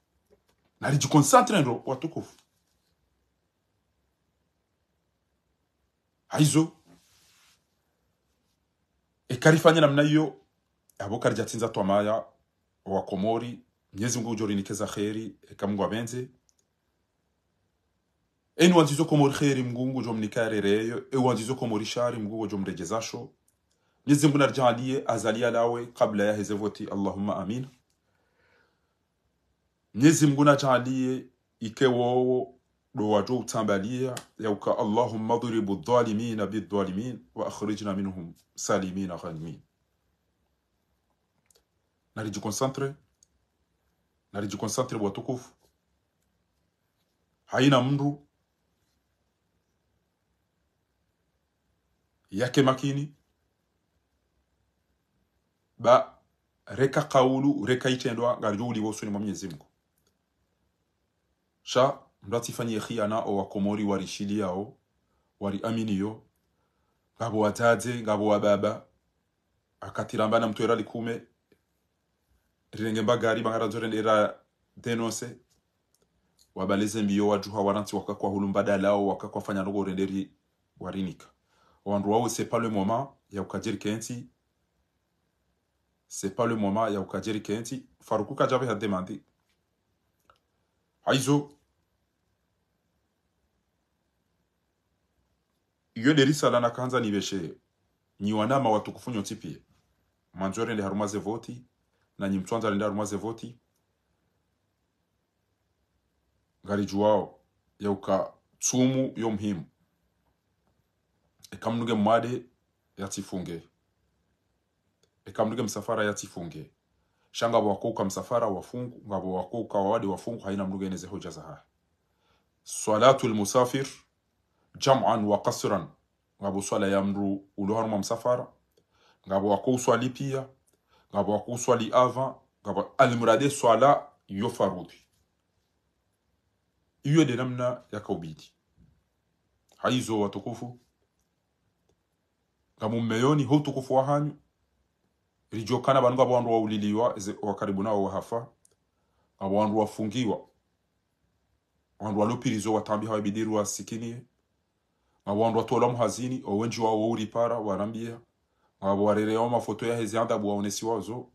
na nalijikonsantre ndo watukufu haizo ikarifanya namna hiyo aboka ryatsinza twamaya wa komori mnyezi mungu nikeza kheri eka mungu abenze eni wanzizo komori kheri mngungu reyo e wanzizo komori shari mngu ujomrejezasho mnyezi mungu narjaalie azalia lawe kabla ya hezevoti allahumma amina Mwenyezi Mungu nachalie ike wowo dowatu kutambalia yauka Allahumma dhribu dhalimina bidhalimin wa akhrijna minhum salimina ghanimin. Nalijikonsantre, nalijikonsantre bwatukufu, haina mndu yake makini ba reka kaulu reka itendwa ngariju uliwosweni mwa Mwenyezi Mungu sha mratifanye khiyana o wakomori warishili yao wari aminiyo ngabo wataze ngabo wa baba na akatirambana mtwera likume rirenge mbagari era denose wabaleze mbiyo wajuha waransi wakakwa hulumbada lao wakakwa fanya nogo renderi warinika wandu wao c'est pas le moment ya ukajiri kenti c'est pas le moment ya ukajiri kenti faruku kajabe ha demandé Haizo. iyo derisala nakanza nibeshe nyiwanama watukufu nyotipie manjore ni harumaze voti na mtuanza ni harumaze voti ngarijuwao yauka Eka mnuge mwade ya tifunge. Eka mnuge msafara tifunge shangabo wakuuka msafara wafungu ngabo wakuuka wawadi wafungu haina mndu geneze hoja za haa salatu lmusafir jaman wa kasran ngabo swala ya mndu uloharuma msafara ngabo swali pia ngabo swali ava ngabo almurade swala yo iyo iwe de namna ya kaubidi haizo watukufu ngamummeyoni ho utukufu wahanyu rijokana vanhu ngavo wandu wauliliwa wa karibu nao wahafa avo wandu wafungiwa wandu walopirizwa watambiha wabidiri wasikiniye ngavo wandu watola muhazini owenji wa wao woulipara warambiha ngavo warerewa mafoto yaheze andabu onesi wazo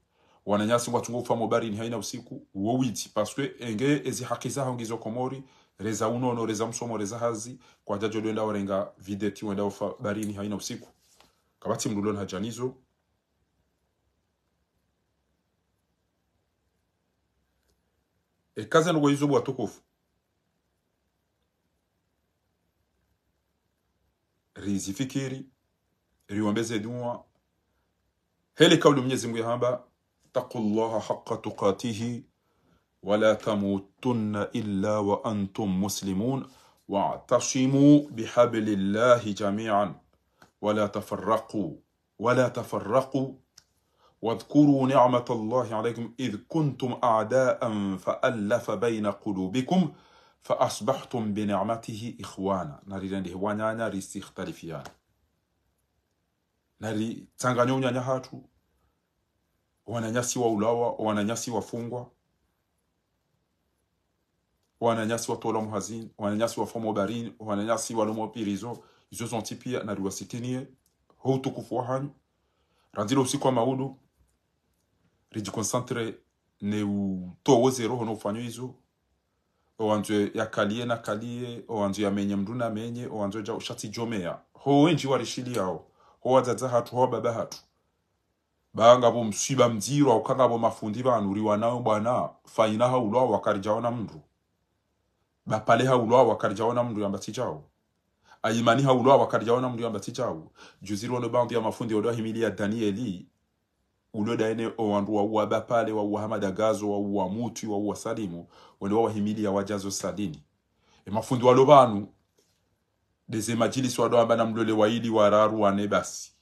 wananyasi ngwatunga upfa mobari ni haina usiku wowiti paske enge ezi hakiza zaho komori reza unono reza msomo reza hazi kwa jajo lwenda warenga videti wenda ufa barini haina usiku kabati mdulon hajanizo Ekazan woyi zo watukufu. rizifikiri riwambeze dua heli kauli Mwenyezi Mungu hamba taqullaha haka tukatihi, wala tamutunna illa wa antum muslimun wa'tasimu bihablillahi jami'an wala tafarraqu wala tafarraqu واذكروا نعمة الله عليكم إذ كنتم أعداء فألف بين قلوبكم فأصبحتم بنعمته إخوانا ناريران لهوانا ناري سيختلفيان nari tsanganya unyanya hatu wananyasi wa ulawa wananyasi wafungwa wananyasi watola muhazini wananyasi wafoma barini wananyasi walomo pirizo izo zonti pia nari wasitinie houtukufu wahanyu randile usiku wa maudu rijiconcentre ne utowoze roho na nofanywa izo owanzwe yakalie nakalie owanzwe yamenye mndu namenye owanzwe ja ushati ushatijomea ho wenji warishili yao ho wadzadza hatu ho baba hatu bo msiba mdziro bo mafundi anuri wanao bwana faina ha haulwa wakarijaona mndu bapale haulwa wakarijaona mndu yambatijao ayimani ha haulwa wakarijaona mndu yambatijao juzirwano bandu ya mafundi odahimilia danieli ulioda ene owandu wawuwa bapale wawuwa hamada gazo wawuwa mutu wawuwa salimu wende wawahimilia wajazo salini emafundi walo banu deze majilisi wadohamba na mlole waili wararu wane basi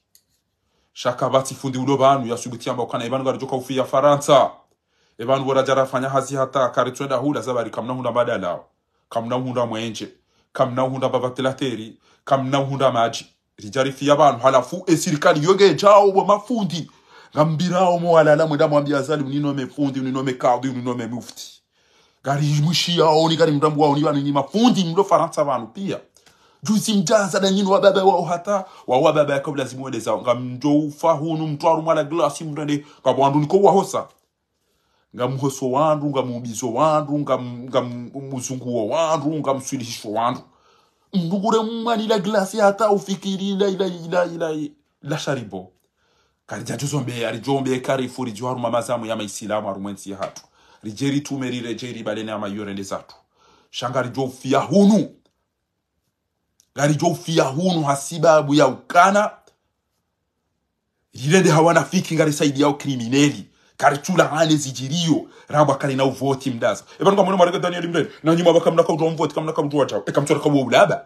shaka bati fundi ulo banu amba ukana ibanu e, garijoka ufi ya faransa jara e, fanya hazi hata karitwenda hula zabari badala kamna kamnahunda mwenje kamna kamnahunda kamna kamnahunda maji ya banu halafu e, yoge jao wa mafundi omo alala mwenda mwambia zali uninome fundi uninome kadhi uninome mufti gari mwishi yaoni kari mtambu waoni vanu nyima mafundi mlo faransa vanu pia juzi mjaza na nyinu wababa wao hata wawa baba yako lazima uende zao ufa hunu mtwaru mwala glasi mrende kabwandu niko hosa ngamhoso wandu ngamuubizo wandu wa wandu ngamswilishisho wandu mwani la glasi hata ufikiri ila ila ila ila la sharibo kari jatuzombe arijoombe kari fo rijiwaruma mazamu ya maisilamu arumwensi hatu rijeri tume rirejeri balene ama yorende zatu shanga rijofia hunu garijofia hunu hasibabu ya ukana rirende hawanafiki saidi yao krimineli karichula hane zijirio rabwa kali na uvoti mdaza ebanwa mwene mwarega daniel mdeni nanyuma bakamnaka utomvoti kamnaka mtu watawe ekamtora kawo ulaba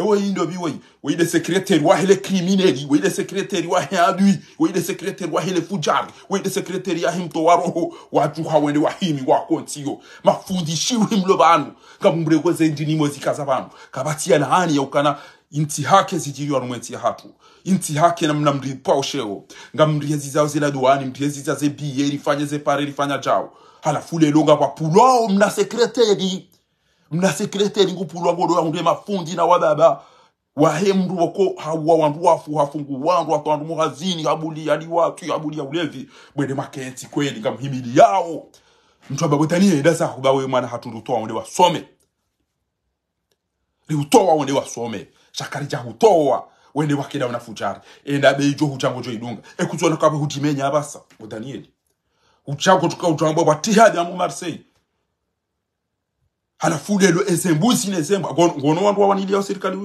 ewe indobi wey wey de secrétaire wa hele crimineli wey de secrétaire wa he adui wey de secrétaire wa hele fujar wey de secrétaire ya himto wa roho wa juha wene wa himi wa kontiyo mafundishiwe mlo banu zendi ni mozika za banu kabatia laani ya ukana inti hake zijiri intihake zijiriwa numwenti hapu intihake namna pa usheo nga mriezi zao zila duani mriezi za zebiyeri fanye zepare lifanya jao fule longa nga pulo mna secrétaire mnasekirete lingupu lwavodo yaundie mafundi na wababa wahe mndu woko hawa wandu wafu hafungu wandu wandu muhazini habuli yali watu habuli ya ulevi bwede makensi kweli ngamhimili yao mtu ababwetanie edasa kubawe mwana hatundu toa onde wasome liutoa onde wasome shakari ja hutoa wende wakeda wanafujari enda beijo huchango jo idunga ekuzona kabe hutimenya abasa bwetanie huchango tukautambo batihadi amu marseille halafu lelo halafulelo sine isina gono ngono wantu wawaniliao serikali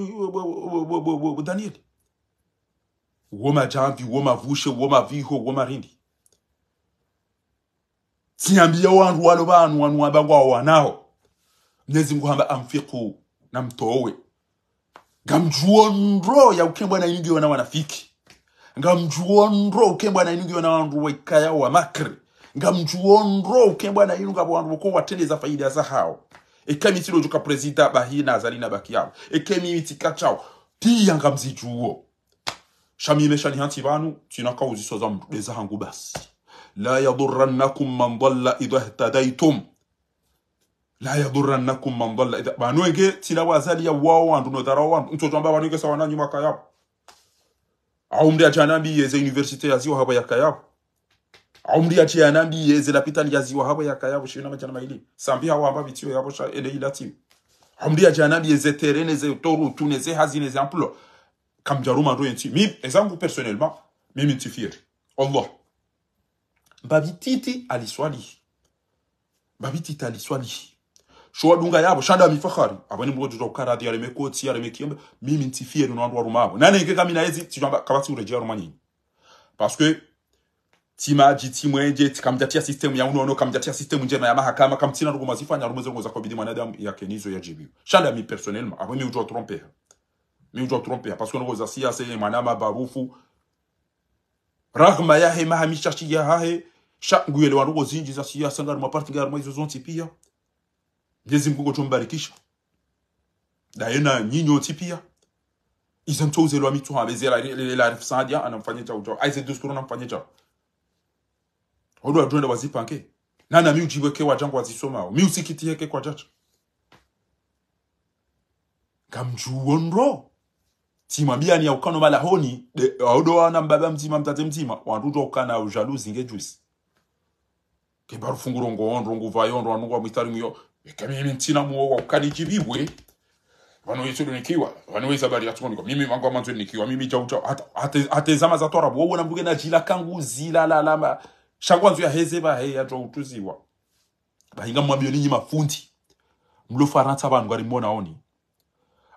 danieli woma majamvi woma vushe woma viho woma rindi siyambia wantu walo vanu wanu wamba ngwao wanao mnyezi mungu hamba amfiku na mtowe gamjuo ngamjuonro ya ukembwa na inigi wana wanafiki gamjuo ngamjuonro ukembwa na inugiwa na wantu waikaya wa makri gamjuo ngamjuonro ukembwa na inigi wana inugavo wantu woko watendeza faida za hao ekhemi tilojuka purezida bahina azalina bakiyabo kachao ti chawo tiyanga mzijuwo shami ni hanti banu tinaka uzisoza mdeza hangu basi la yadurrannakum man dalla idha ihtadaitum la yadurrannakum man dalla idha banu wenge tila azali ya wao wandu no dara wandu mtoto ambao banu wenge sawa nanyu azio au mde ajanambi yeze haba aumri achi anambi yezera pitali yaziwa habo yakaya bushina machana maili sambi hawa et bitiyo yabo sha ene ilati aumri achi anambi yezetere neze toru tuneze hazine zampulo kamjaruma ndo yenti mi exemple personnellement mimi ntifieri Allah babititi aliswali babititi aliswali showa dunga yabo shanda mifahari abone mbo ya karadi yale mekoti yale mekiombe mimi ntifieri no andwa rumabo nane ngeka mina yezi tijamba kabati urejea rumanyinyi parce que timaji timwenje tikamjatia sistemu ya unono kamjatia sistemu njema ya mahakama kamtina rugo mazifanya rumo zongo za kwa bidi mwanadamu ya kenizo ya jibu shanda mi personnellement après mi ujo tromper mi ujo tromper parce que rugo za siasa ya mwanama barufu rahma ya he mahamisha shi ya he shangu ile rugo zinji za siasa ngar maparti ngar maizo zonti pia Mwenyezi Mungu tumbarikisha da yena nyinyo tipia izamtoze lwa mitu hamezela ile ile arifu sadia anamfanyia cha uto aize dusturu anamfanyia cha odu adwende wazipange nana mi ujiweke wajangu wazisoma mi usikitiyeke kwa jacha gamjuwonro tima biani ukano mala honi odo audowana mbaba mtima mtate mtima wantuto ukana ujaluzi ngejusi kebarufunguro ngoondro nguvayondo wanungwa mwitari mwiyo ekamimi ntina muowa nikiwa vanoyetsolonikiwa vanoweza bari yatsonikwa mimi vangu nikiwa mimi jauja hatezama zatorabwo wona mbuge na jila kangu zila lalama la, ya heze shakwanzo yaheze bahe yadzwa ba hinga mwabiyo ninyi mafundi mlofa ranta ba mlofarantsa mwona oni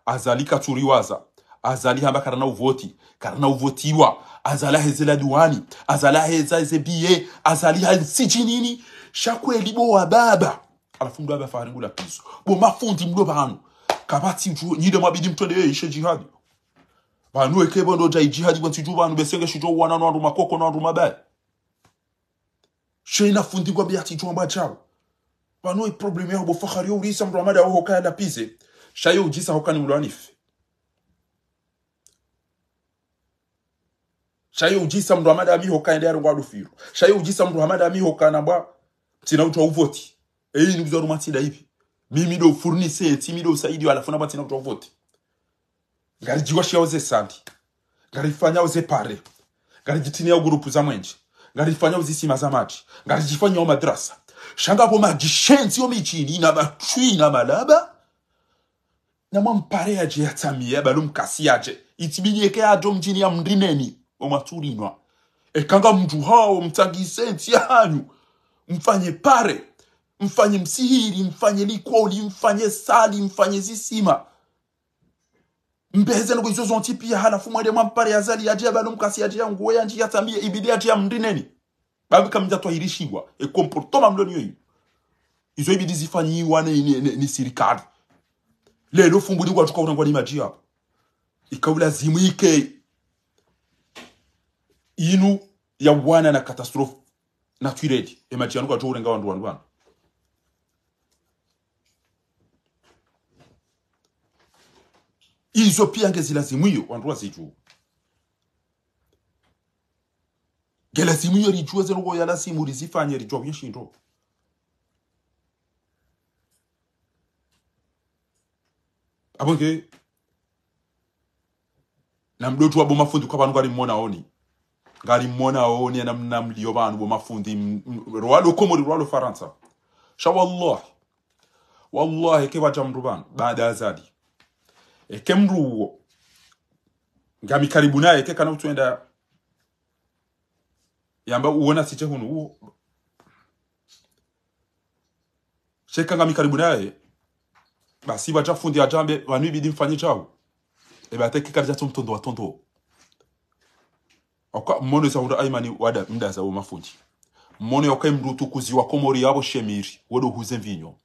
azali katsuriwaza azali hamba karana uvoti karana uvotiwa azali heze la duwani azali heze biye azali hasichinini libo wa baba alafundu alafu faringu la pizu bo mafundi mlo ba anu kabati kapati nyide mwabidi ishe jihadi ba anu ekebo ndo jai jihadi kwa kwensiju anu besenge shijo wana anu makoko anu mabayi shoinafundikwa biati chomba chao pano iproblemu yabo bofahari ulisa mndu amada awo hokaya dapize shayo ujisa hokani mulwanife shayo ujisa mndu amada ami hokaya ndiyari ngwa dufiro shayo ujisa mndu amada ami hokana bwa tina utwa uvoti eyi ni kuzaru matida ipi mimi do furnise eti do saidi alafuna bwa tina utwa uvoti ngari jigwa shia oze sandi ngari fanya oze pare ngari jitinia gurupu za mwenje ngarijifanyao zisima zamathi ngarijifanyao madrasa shangapo magishensi yo michini na batwi na malaba namwa mpare yaje yatsamiye balo mkasi yaje itibinyeke yajo mjini ya mndineni omaturinwa ekanga mndu hao mtagisensi yanyu mfanye pare mfanye msihiri mfanye likoli mfanye sali mfanye zisima mbeze nuko izo zonti pia hala halafu mwede mwampare ya ajia balo mkasi ajia nguwe ya njia tambia ibidi ajia mdineni babika mja twahirishigwa e comportoma niyo yoyi izo ibidi zifanyi wane ni, ni, ni sirikali lelo fungulirwa tukabona ni maji hapo zimu ike inu ya wana na katastrofu na tuiredi e majia anuka jo urenga wanduwa nduwa nduwa izo pia zilazimuyo wandu wazijuwa gelasimuyo rijuwe zelukoya lasimu lizifanye rijuwa kuye shinto abonge na mdotu wa bomafundi kwa panu ngari mwona oni ngari mmona oni na mnamlio banu bomafundi rwalo komori rwalo faransa sha wallahi wallahi kewa mndu banu baada azadi eke mruwo ngami karibu naye eke kana utuenda yamba uona siche hunu uo cheka ngami karibu naye basi bachafundi ajambe wanu ibidi mfanye chao ebateke kabisa tumtondo watondo akwa mmono saunda aimani wada mda za mafunji mmono yakae mrutu kuziwa komori yabo shemiri wodo huze mvinyo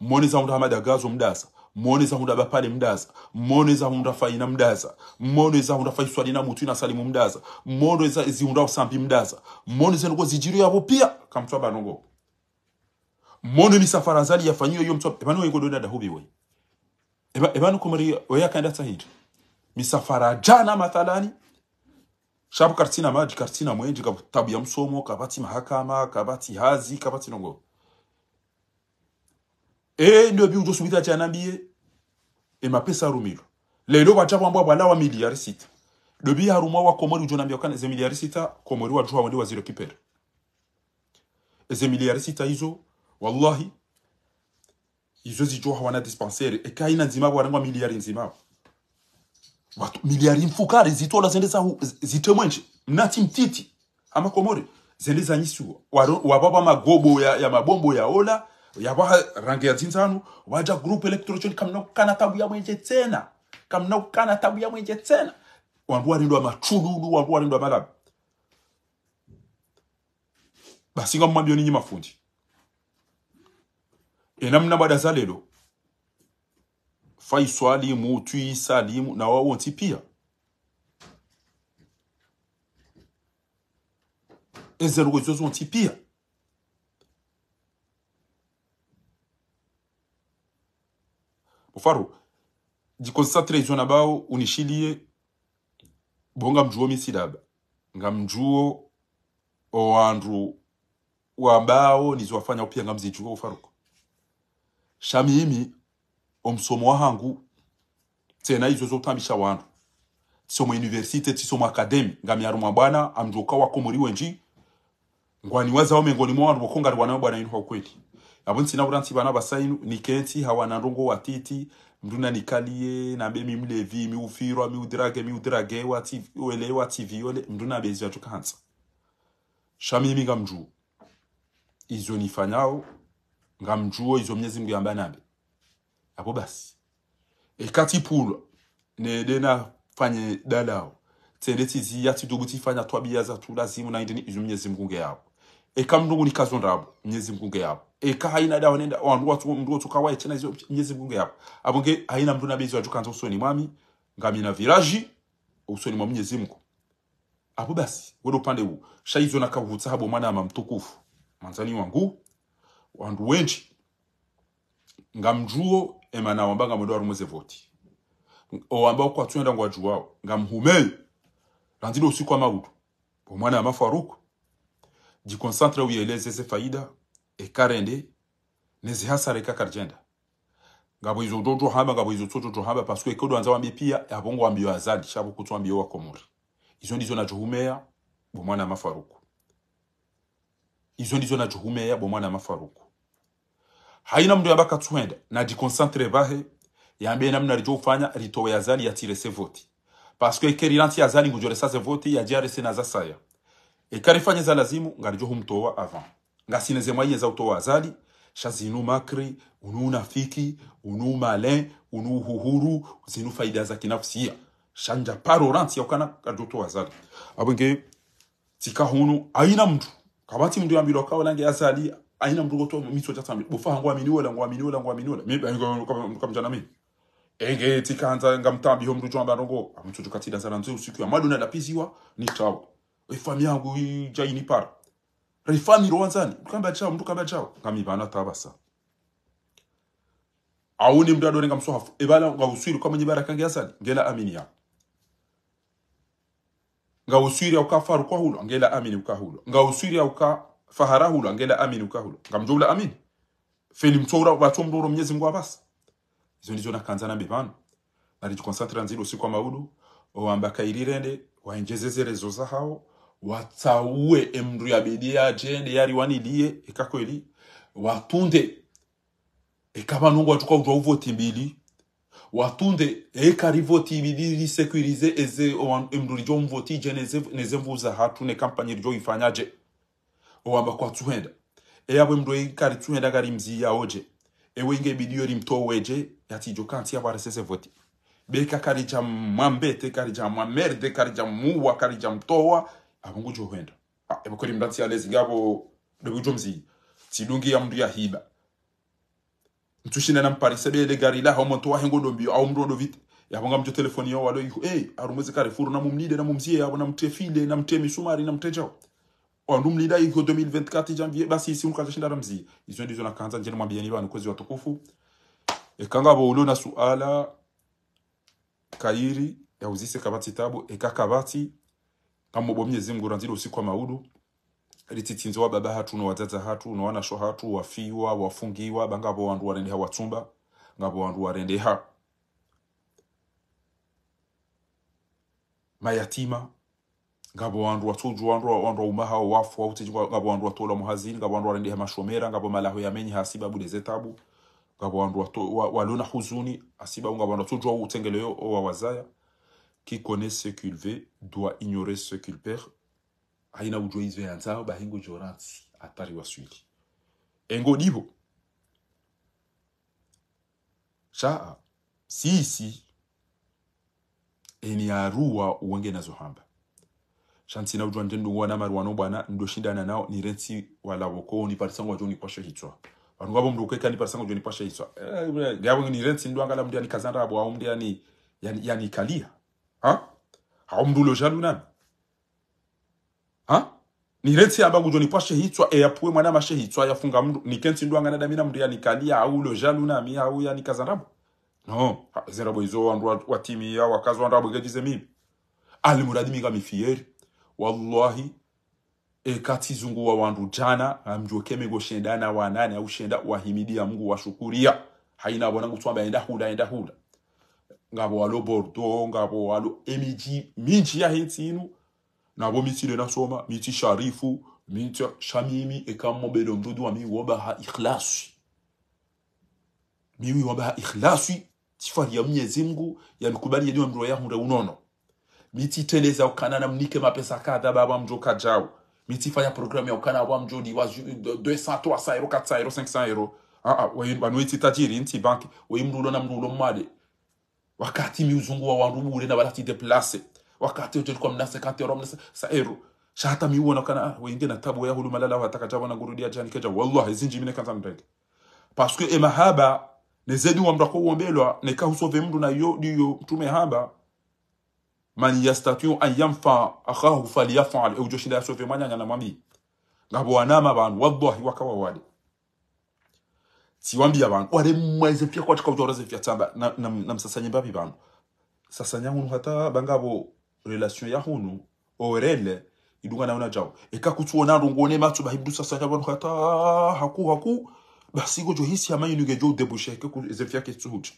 mmono saunda hamadagazo mdasa moneza hundaba pale mdaza moneza hundafa ina mdaza moneza hundafa iswali na mutu ina salimu mdaza moneza zihunda usambi mdaza moneza nuko zijiri yabo pia kamtwa banongo mono ni safara zali yafanyiyo yo mtwa ebanu wego dona dahubi we eba ebanu kumari waya kanda tahid misafara jana mathalani shabu kartina maji kartina mwenji kabu tabu ya msomo kabati mahakama kabati hazi kabati nongo Eh, bi endo ebiujosubita chanambie emapesa arumiro lelo bacha bwambwa bwala wa miliari sita dobi harumwa wa komori ujonambia kana ze miliari sita komori wa jua wa waziro kiper e, ze miliari sita hizo wallahi hizo zijua hawana dispenseri ekaina nzima bwarangwa miliari nzima watu miliari mfukari zitola zende za mwenche mnati mtiti ama komori zende za nyisuwa wababa magobo ya, ya mabombo ya ola yaba rangi ya zinzanu waja group electrochon kamna kukana tabu ya mwenje tena kamna kukana tabu ya mwenje tena wandu walindwa machululu wandu walindwa malabi basinga mumwambyo ninyi mafundi enamna badaza lero faiswalimu tuisalimu na wawonti pia ezerugo zonti pia bofaru jikonsantre izo na bao unishilie bonga mjuo misidaba nga mjuo o andru owandu wambao nizowafanya upyanga mzijuo ufaruko omsomo wa hangu tena izo zotambisha wandu tisomo universite tisomo akademi nga ngamyarumwa bwana amjuoka wakomoriwe nji ngwaniwazawo mengoni mwa wandu wakongarwana bwana inhwa ukweli abonzi sinaburansi bana basainu nikensi hawana nrongo watiti mduna nikalie nambe mimlevi miufirwa miudirage miudirage wele wativi yole mduna bezi vacho kansa shamimi ngamjuo izo nifanyao ngamjuo izo mnyezi mngu yamba nambe apo basi ekati pulwa nede nafanye dalao tsende tiziya tidugu tifanya twabiyaza tu lazimu naindini izo mnyezi mngu ngeyabo ekamndungu nikazondabo mnyezi mngu ngeyabo eka haina dawa nenda wanduwa oh, tu tu kawai chena izo nyezi mungu yapo abonge haina mndu bezi wajuka nzo usoni mami. ngami na viraji usoni mwa mnyezi mungu apo basi wedo pande huu shaizo na kavuta habo mwana ama mtukufu manzani wangu wandu wenji ngamjuo emana wambanga mndo arumeze voti o ambao kwa tuenda ngwa juao ngamhumei landilo usiku wa amabudu pomwana amafaruku jikonsantre uieleze ze faida ekarende nezihasara ikakarjenda ngabo izo ndoto haba ngabo izo tsoto to haba parce que ekodo anza wambi pia abongo wambi chabu kutwa kutwambi wa komori izo ndizo na najuhumea bomwana mafaruku izo ndizo na najuhumea bomwana mafaruku haina mndu yabaka twenda na di concentre bahe yambe namna rijo ufanya ritowe ya tire se voti parce que ekeri lanti yazali ngujore sa se voti yajare se nazasaya ekari fanya za lazimu ngarijo humtoa avant ngasineze mwayinza kutoa azali shazinu makri unu unafiki unu malin unu uhuru zinu faida za kinafsia shanja parorance yakana kadotoa azali abenge tika hunu aina mtu kabati mtu yambiro kawa lange azali aina mtu goto mitso jatambi bufa hangu aminiwe wala ngwa aminiwe wala ngwa aminiwe mimi kamjana mimi enge anza ngamtambi ho mtu jwamba rongo amtu tukatida za nzu usiku ya maduna la dapiziwa ni tawo ifami ngui jaini para refaniro wanzani kamba chao mtu kamba chao kami ngamivana tabasa awuni mndu adorenga msohafu ebala usiri kwa mwenye baraka ngiasani ngela amini ya nga ngauswiri auka faru kwa hulo ngela amini ukahulo ngauswiri auka fahara hulo ngela amini ukahulo ngamjula amini feli mtora watu mdoro mnyezi Mungu abasa izo ndizo nakanza na bivano nari jikonsantra nzilo siku amaudu oamba kairirende waenjezezere zoza hao watsauwe emndu yabedia jende yari wanilie ekakweli watunde ekabanungu watuka udwa uvoti mbili watunde ekari voti ibili lisekurize eze emndu lijo mvoti je neze mvuza hatu ne kampanyi lijo ifanyaje owamba kwa tuhenda eyabwe mndu e kari tuhenda gari mzi yaoje ewe inge ibidi yori mtoweje yatijo kanti yabaresese voti beka kari karija mwambete karija mwamerde karija muwa kari karija mtowa akungu chopenda ah, ebukholi mndatsiyana zingapo ndikucho mzi tsidungiya na yahiba sebe ele gari la homo omonto wahengo ndombiyo au mdu mndu ondovita ya nga mjo telefoni yo walo iho hey, mumzie ya namumlide mte file na mte misumari na mte namte chao wanumlida iho 2024 janvier basi isi unu na mzie izo ndizo nakanza njeni mwambieni vanu kwezi watukufu bo ulo na suala kairi ya uzise kabati tabu kabati kama pamwebwa mwenyezi Mungu ranzire usiku wa maudu wa baba hatu nowadzadza hatu wana sho hatu wafiwa wafungiwa bangapo wandu warende warendeha watsumba ngapo wandu warende ha mayatima ngapo wandu watsuju wandu wandu waumahawo wafu wautichikwa ngapo wandu watola muhazini ngapo wandu warende warendeha mashomera ngapo malaho yamenyi hasiba bude zetabu ngapo wandu walona huzuni asiba ngapo wandu watsujwa utengeleyo wa owawazaya qui connaît ce qu'il veut doit ignorer ce qu'il perd haina ujuizi yanzao bahingo joransi atari waswili engo divo shaa sisi eni arua uwenge nazo hamba shansi na ujwa ndendu wana marwano bwana ndo shindana nao ni rensi wala woko ni parisango wajo joni pasha hitwa wanu wabo mruke kani parisango wajo ni pasha hitwa eh, yawo ni rensi ndo angala mdi anikazanda abo au ni yani yani kalia ha haumdulo jalunan ha ya aba joni kwa shehitwa. e ya puwe mwana ma shehitwa mashe hitswa yafunga mndu nikensi ndu angana damina mndu yanikalia au lo jaluna mi au yanikazandabo no zerabo izo wandu watimi ya wakazi wandu abugejize mimi Ali alimuradi mika mifieri wallahi E kati zungu wa wandu jana keme go shenda na wanane au shenda ya mungu wa washukuria haina bwanangu twamba enda huda enda huda ngabo alo bordeaux ngabo alo emiji minji ya hetsinu nabo miti le nasoma miti sharifu miti shamimi e kam mo belo mdudu wa mi wabaha ikhlasi miwi wabaha ikhlasi sifari ya mnyezi mngu yamikubali yediwa ya yahunde unono miti teleza ukana na mnike mapesa kadha baba mjo kajao fanya programu ya ukana wa mjo diwa 200 300 euro 400 euro 500 euro ah ah wanu tajiri inti banki wayimrulo na mrulo mmade wakati miuzungu wa wandu wandubu na balati place wakati kwa mnase kati ya romnese saeru shata miuona kana ah, wengine na tabu ya huluma lala wataka jabo na gurudia jani keja wallahi zinji mine kanta mrege parce que emahaba zedi wa mrako uombelwa ve mdu na yo diyo mtume haba man yastatiu an yanfa akhahu e ya sofe yasove nga na mwambi ngabo wanama banu wallahi wakawa wale siwambia abantu waremaize pia kwatika ujoraze vya tamba na, na, na msasanye mbapi bantu sasanya hunu hata bangabo relation ya hunu orele idunga na una jao eka kutuwa na rungone matu bahibu sasanya hunu hata haku haku basi gojo hisi ya mayu nige jo debushe ke ku ezefya ke tsuhuja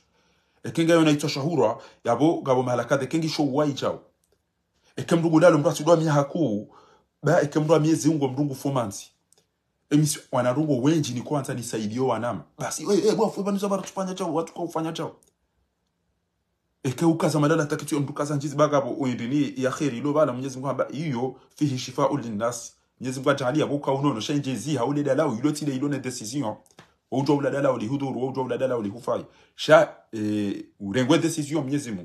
ekenga yona itwa shahura yabo gabo mahalakade de kengi show wai jao mdungu gulalo mtu doa miya haku ba wa miezi ungo mdungu fomansi emisi eh, wanarugo wenji ni kwanza nisaidio wanama basi hey, e eh, bwafu bani sabara tufanya chao watu kwa ufanya chao eke eh, ukaza madala ya mtukaza njizi baga hapo uindini ya khairi ilo bala Mwenyezi Mungu amba hiyo fihi shifa'u linnas Mwenyezi jali ya boka unono ha ule dalawu ilo tile ilo ne decision Ojo uladala ulihudhuru, ojo uladala ulihufai. Sha, e, urengwe decision Mwenyezi mkwa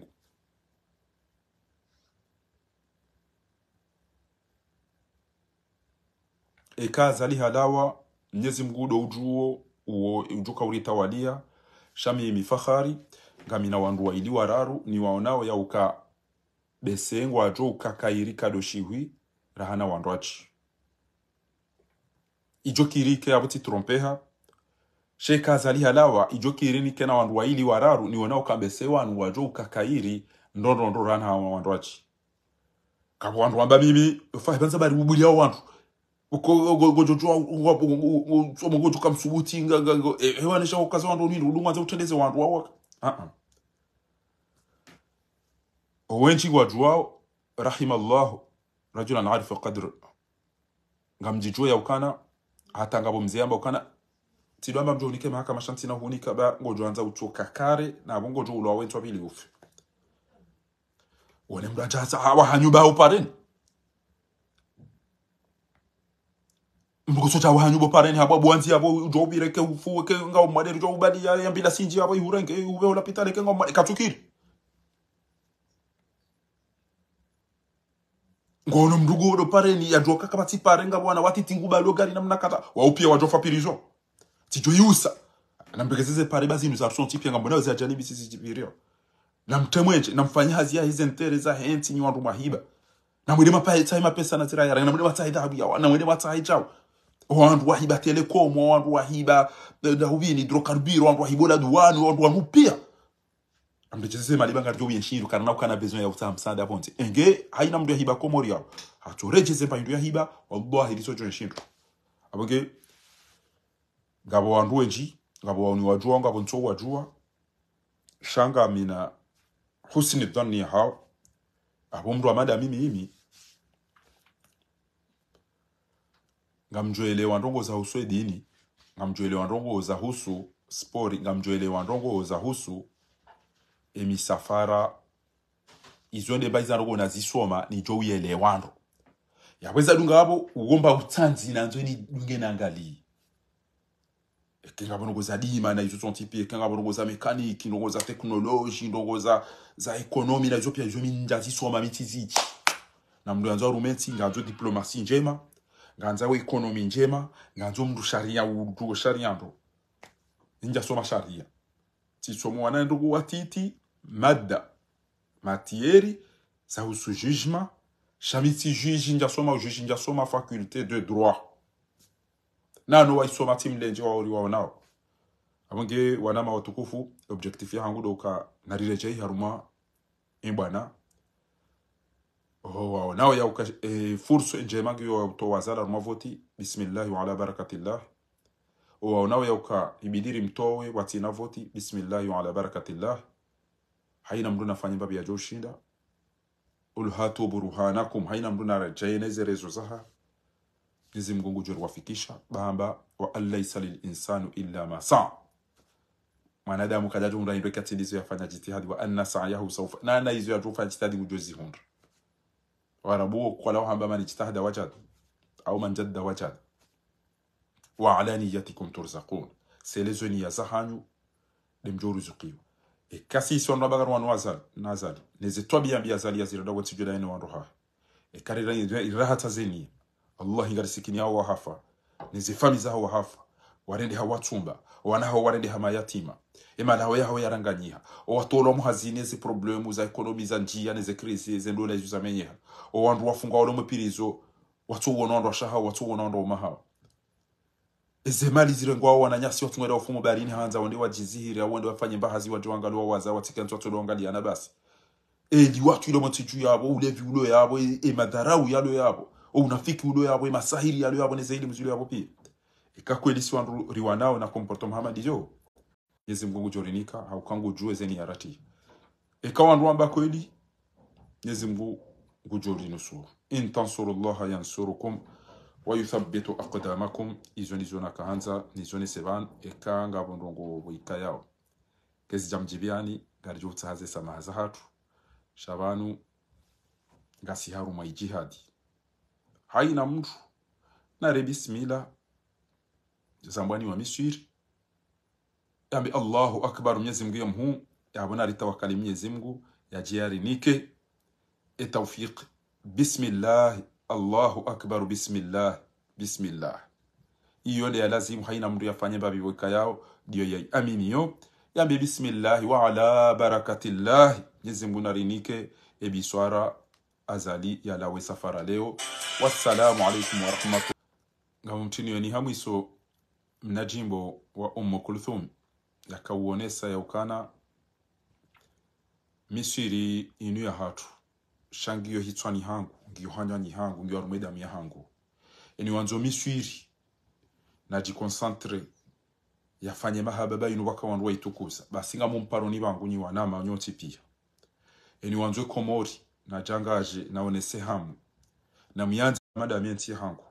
ekaza lihalawa nyezi mgudo ujuo uwo ujuka ulitawalia shami mifahari ngami na wandu wa wailiwa raru ni waonao ya uka besengu ajo uka ukakairika doshihwi rahana wandu achi ijo kirike abuti trompeha shekaza halawa ijo kirinike kena wandu wa waili wararu ni wanao kambese wanu ajo wajo ukakairi ndondondo rahana wandu achi kapo wandu wamba mimi ufahe banza bari ya wandu ngojoka msubutinga hewanisha rahima llahu rajulan arifa qadr ngamjijua yaukana hata ngabo ukana tidwamba mjo unike mahakama hunika ba ngojo utoka kare na bongo ulwa wentu abili ufe wone mndu ajaza hanyuba upareni mbukoso cha wanyu pareni habo bwanzi habo jo nga umaderi jo ubadi ya yambila sinji habo ihurenge ube ola pitale ke nga umaderi katukiri ngono mndugu odo pareni yajoka kabati parenga bwana wati tingubalo gari namna kata waupia wajofa pirijo tijoyusa nambegezeze hizi ntere za henti ni wandu mahiba namwede mapae tai mapesa na tira yara namwede matai dhabu yawa namwede matai jawa owandu wahiba telekom owandu wahiba dawini eh, hydrocarbure owandu wahibola duwani owandu wamupia amdechezesema libanga ryo bienshiru kana nako kana besoin ya utama msada ponte enge haina mndu yahiba komori yao hatorejeze pa ndu yahiba wallahi hiliso jo enshiru abage ngabo wandu wenji ngabo wani wajua ngabo nso wajua shanga mina husni dhanni hao abo mndu amada mimi mimi ngamjoelewa ndongoza husu edini ngamjoelewa ndongoza husu spori ngamjoelewa ndongoza husu emisafara izo ndemba iza na zisoma ni jo wando. Ya yakweza dunga apo utanzi na nanzo ni dunge nangali kengabo ndongo za dima na izo tsontipi kengabo ndongo za mekaniki ndongo za teknoloji ndongo za za ekonomi na izo pia izo minja zisoma mitizichi na mndu anzo rumetsi ngazo diplomasi njema nganzawo ekonomi njema nganza mndu sharia undu sharia ndo ninjasoma sharia wana ndugu watiti madda matieri zahusu jugement shamiti juji njasoma ujuji njasoma faculté de droit nano waisoma timlenje waori waonao nao avange wanama watukufu objectif yangu doka narirejei haruma imbwana هو ناو يوك فرصة إن جماعة يو توازار المفوتي بسم الله وعلى بركة الله هو يوك يبدير واتينا فوتي بسم الله وعلى بركة الله ulhatu buruhanakum haina mtu zaha bamba wa illa ma mwanadamu kajajo yafanya jitihadi wa anna sa'yahu sawfa na na hizo jitihadi kujozi hundra Waarabu kwa kwamba man ijtahada wajad au man jadda wajad wa ala niyatikum turzaqun, selezo nia zahanyu demjoruzukiwa ekasi isonra bagar wan wazal nazal neze to biya biya zali yazira da wati judaini wan ruha e karira iraha tazini Allah ingar sikini hawa hafa neze fami za hawa hafa warende hawa wanaho warende hama yatima emalaho yaho yaranganyiha owatola omu hazine ze problemu za ekonomi za njia neze krisi zendona izo zamenyeha owandu wafungwa wale mwepirizo watsuwona wandu washahawo watsuwona wandu omahawo ezemali zirengwawo wananyasi watungwera ufumu barini hanza wande wajizihira wande wafanye mbahazi wande wa waza watikanzi watole wangaliana basi eli watu ile mwantiju yabo ulevi ulo yabo emadharau e, yalo yabo unafiki ulo yabo emasahiri yalo yabo nezaili mzilo yabo pia ikakweli siwandu riwanao na komporto muhamadi jo nyezi mgungu jorinika haukangu jue zeni harati ikawandu amba kweli nyezi mgungu jorinusuru in tansurullaha yansurukum wa yuthabbitu aqdamakum izo nizo nakahanza nizo neseban ekanga bondongo boika yao kezi jamjibiani garjo tsahaze samahaza hatu shabanu gasiharu maijihadi haina mtu nare bismillah zambwani wamishira yambi Allahu akbar Mwenyezi Mungu yamhu yabona alitawakali Mwenyezi Mungu yajiari nike etawfiq bismillah Allahu akbar bismillah bismillah iyo le lazim haina mtu yafanye babiweka yao ndio yai amini yo yambi bismillah wa ala barakatillah Mwenyezi Mungu narinike ebiswara azali ya lawe safara leo wassalamu alaikum warahmatullahi ngamumtiniweni hamwiso na jimbo wa Ummu Kulthum yakauonesa yaukana misiri inu ya hatu shangiyo hitwani hangu ngiyo hanywanyi hangu ngiyo arumedami ya hangu eni wanzo misiri najikonsantre yafanye mahababa inu wakawandu waitukuza basinga mumparoni bangu nyi wanama nyoti pia eni wanzwe komori najangaje naonese hamu na namuyanze madamienti hangu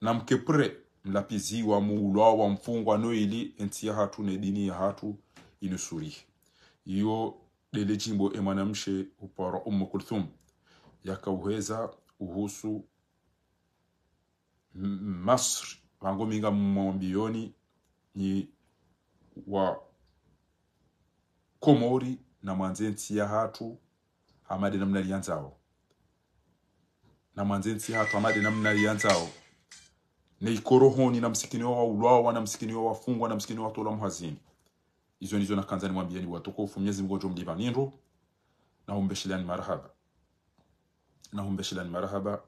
na mkepre mlapiziwa muulwa wa mfungwa no ili ya hatu ne dini ya hatu inusuri iyo lele jimbo emanamshe upara umu Kulthum yakauheza uhusu Masri vango minga mwambioni ni wa Komori na mwanze ya hatu amade namna lianzao na mwanze ya hatu amade namna lianzao iko rohoni na msikini wao waulawa na msikini wao wafungwa na msikini wao tola muhazini izo nizo nakanza nimwambieni watukufu Mwenyezi Mungu njomjiba ninro nahumbeshilani marhaba nahumbeshilani marhaba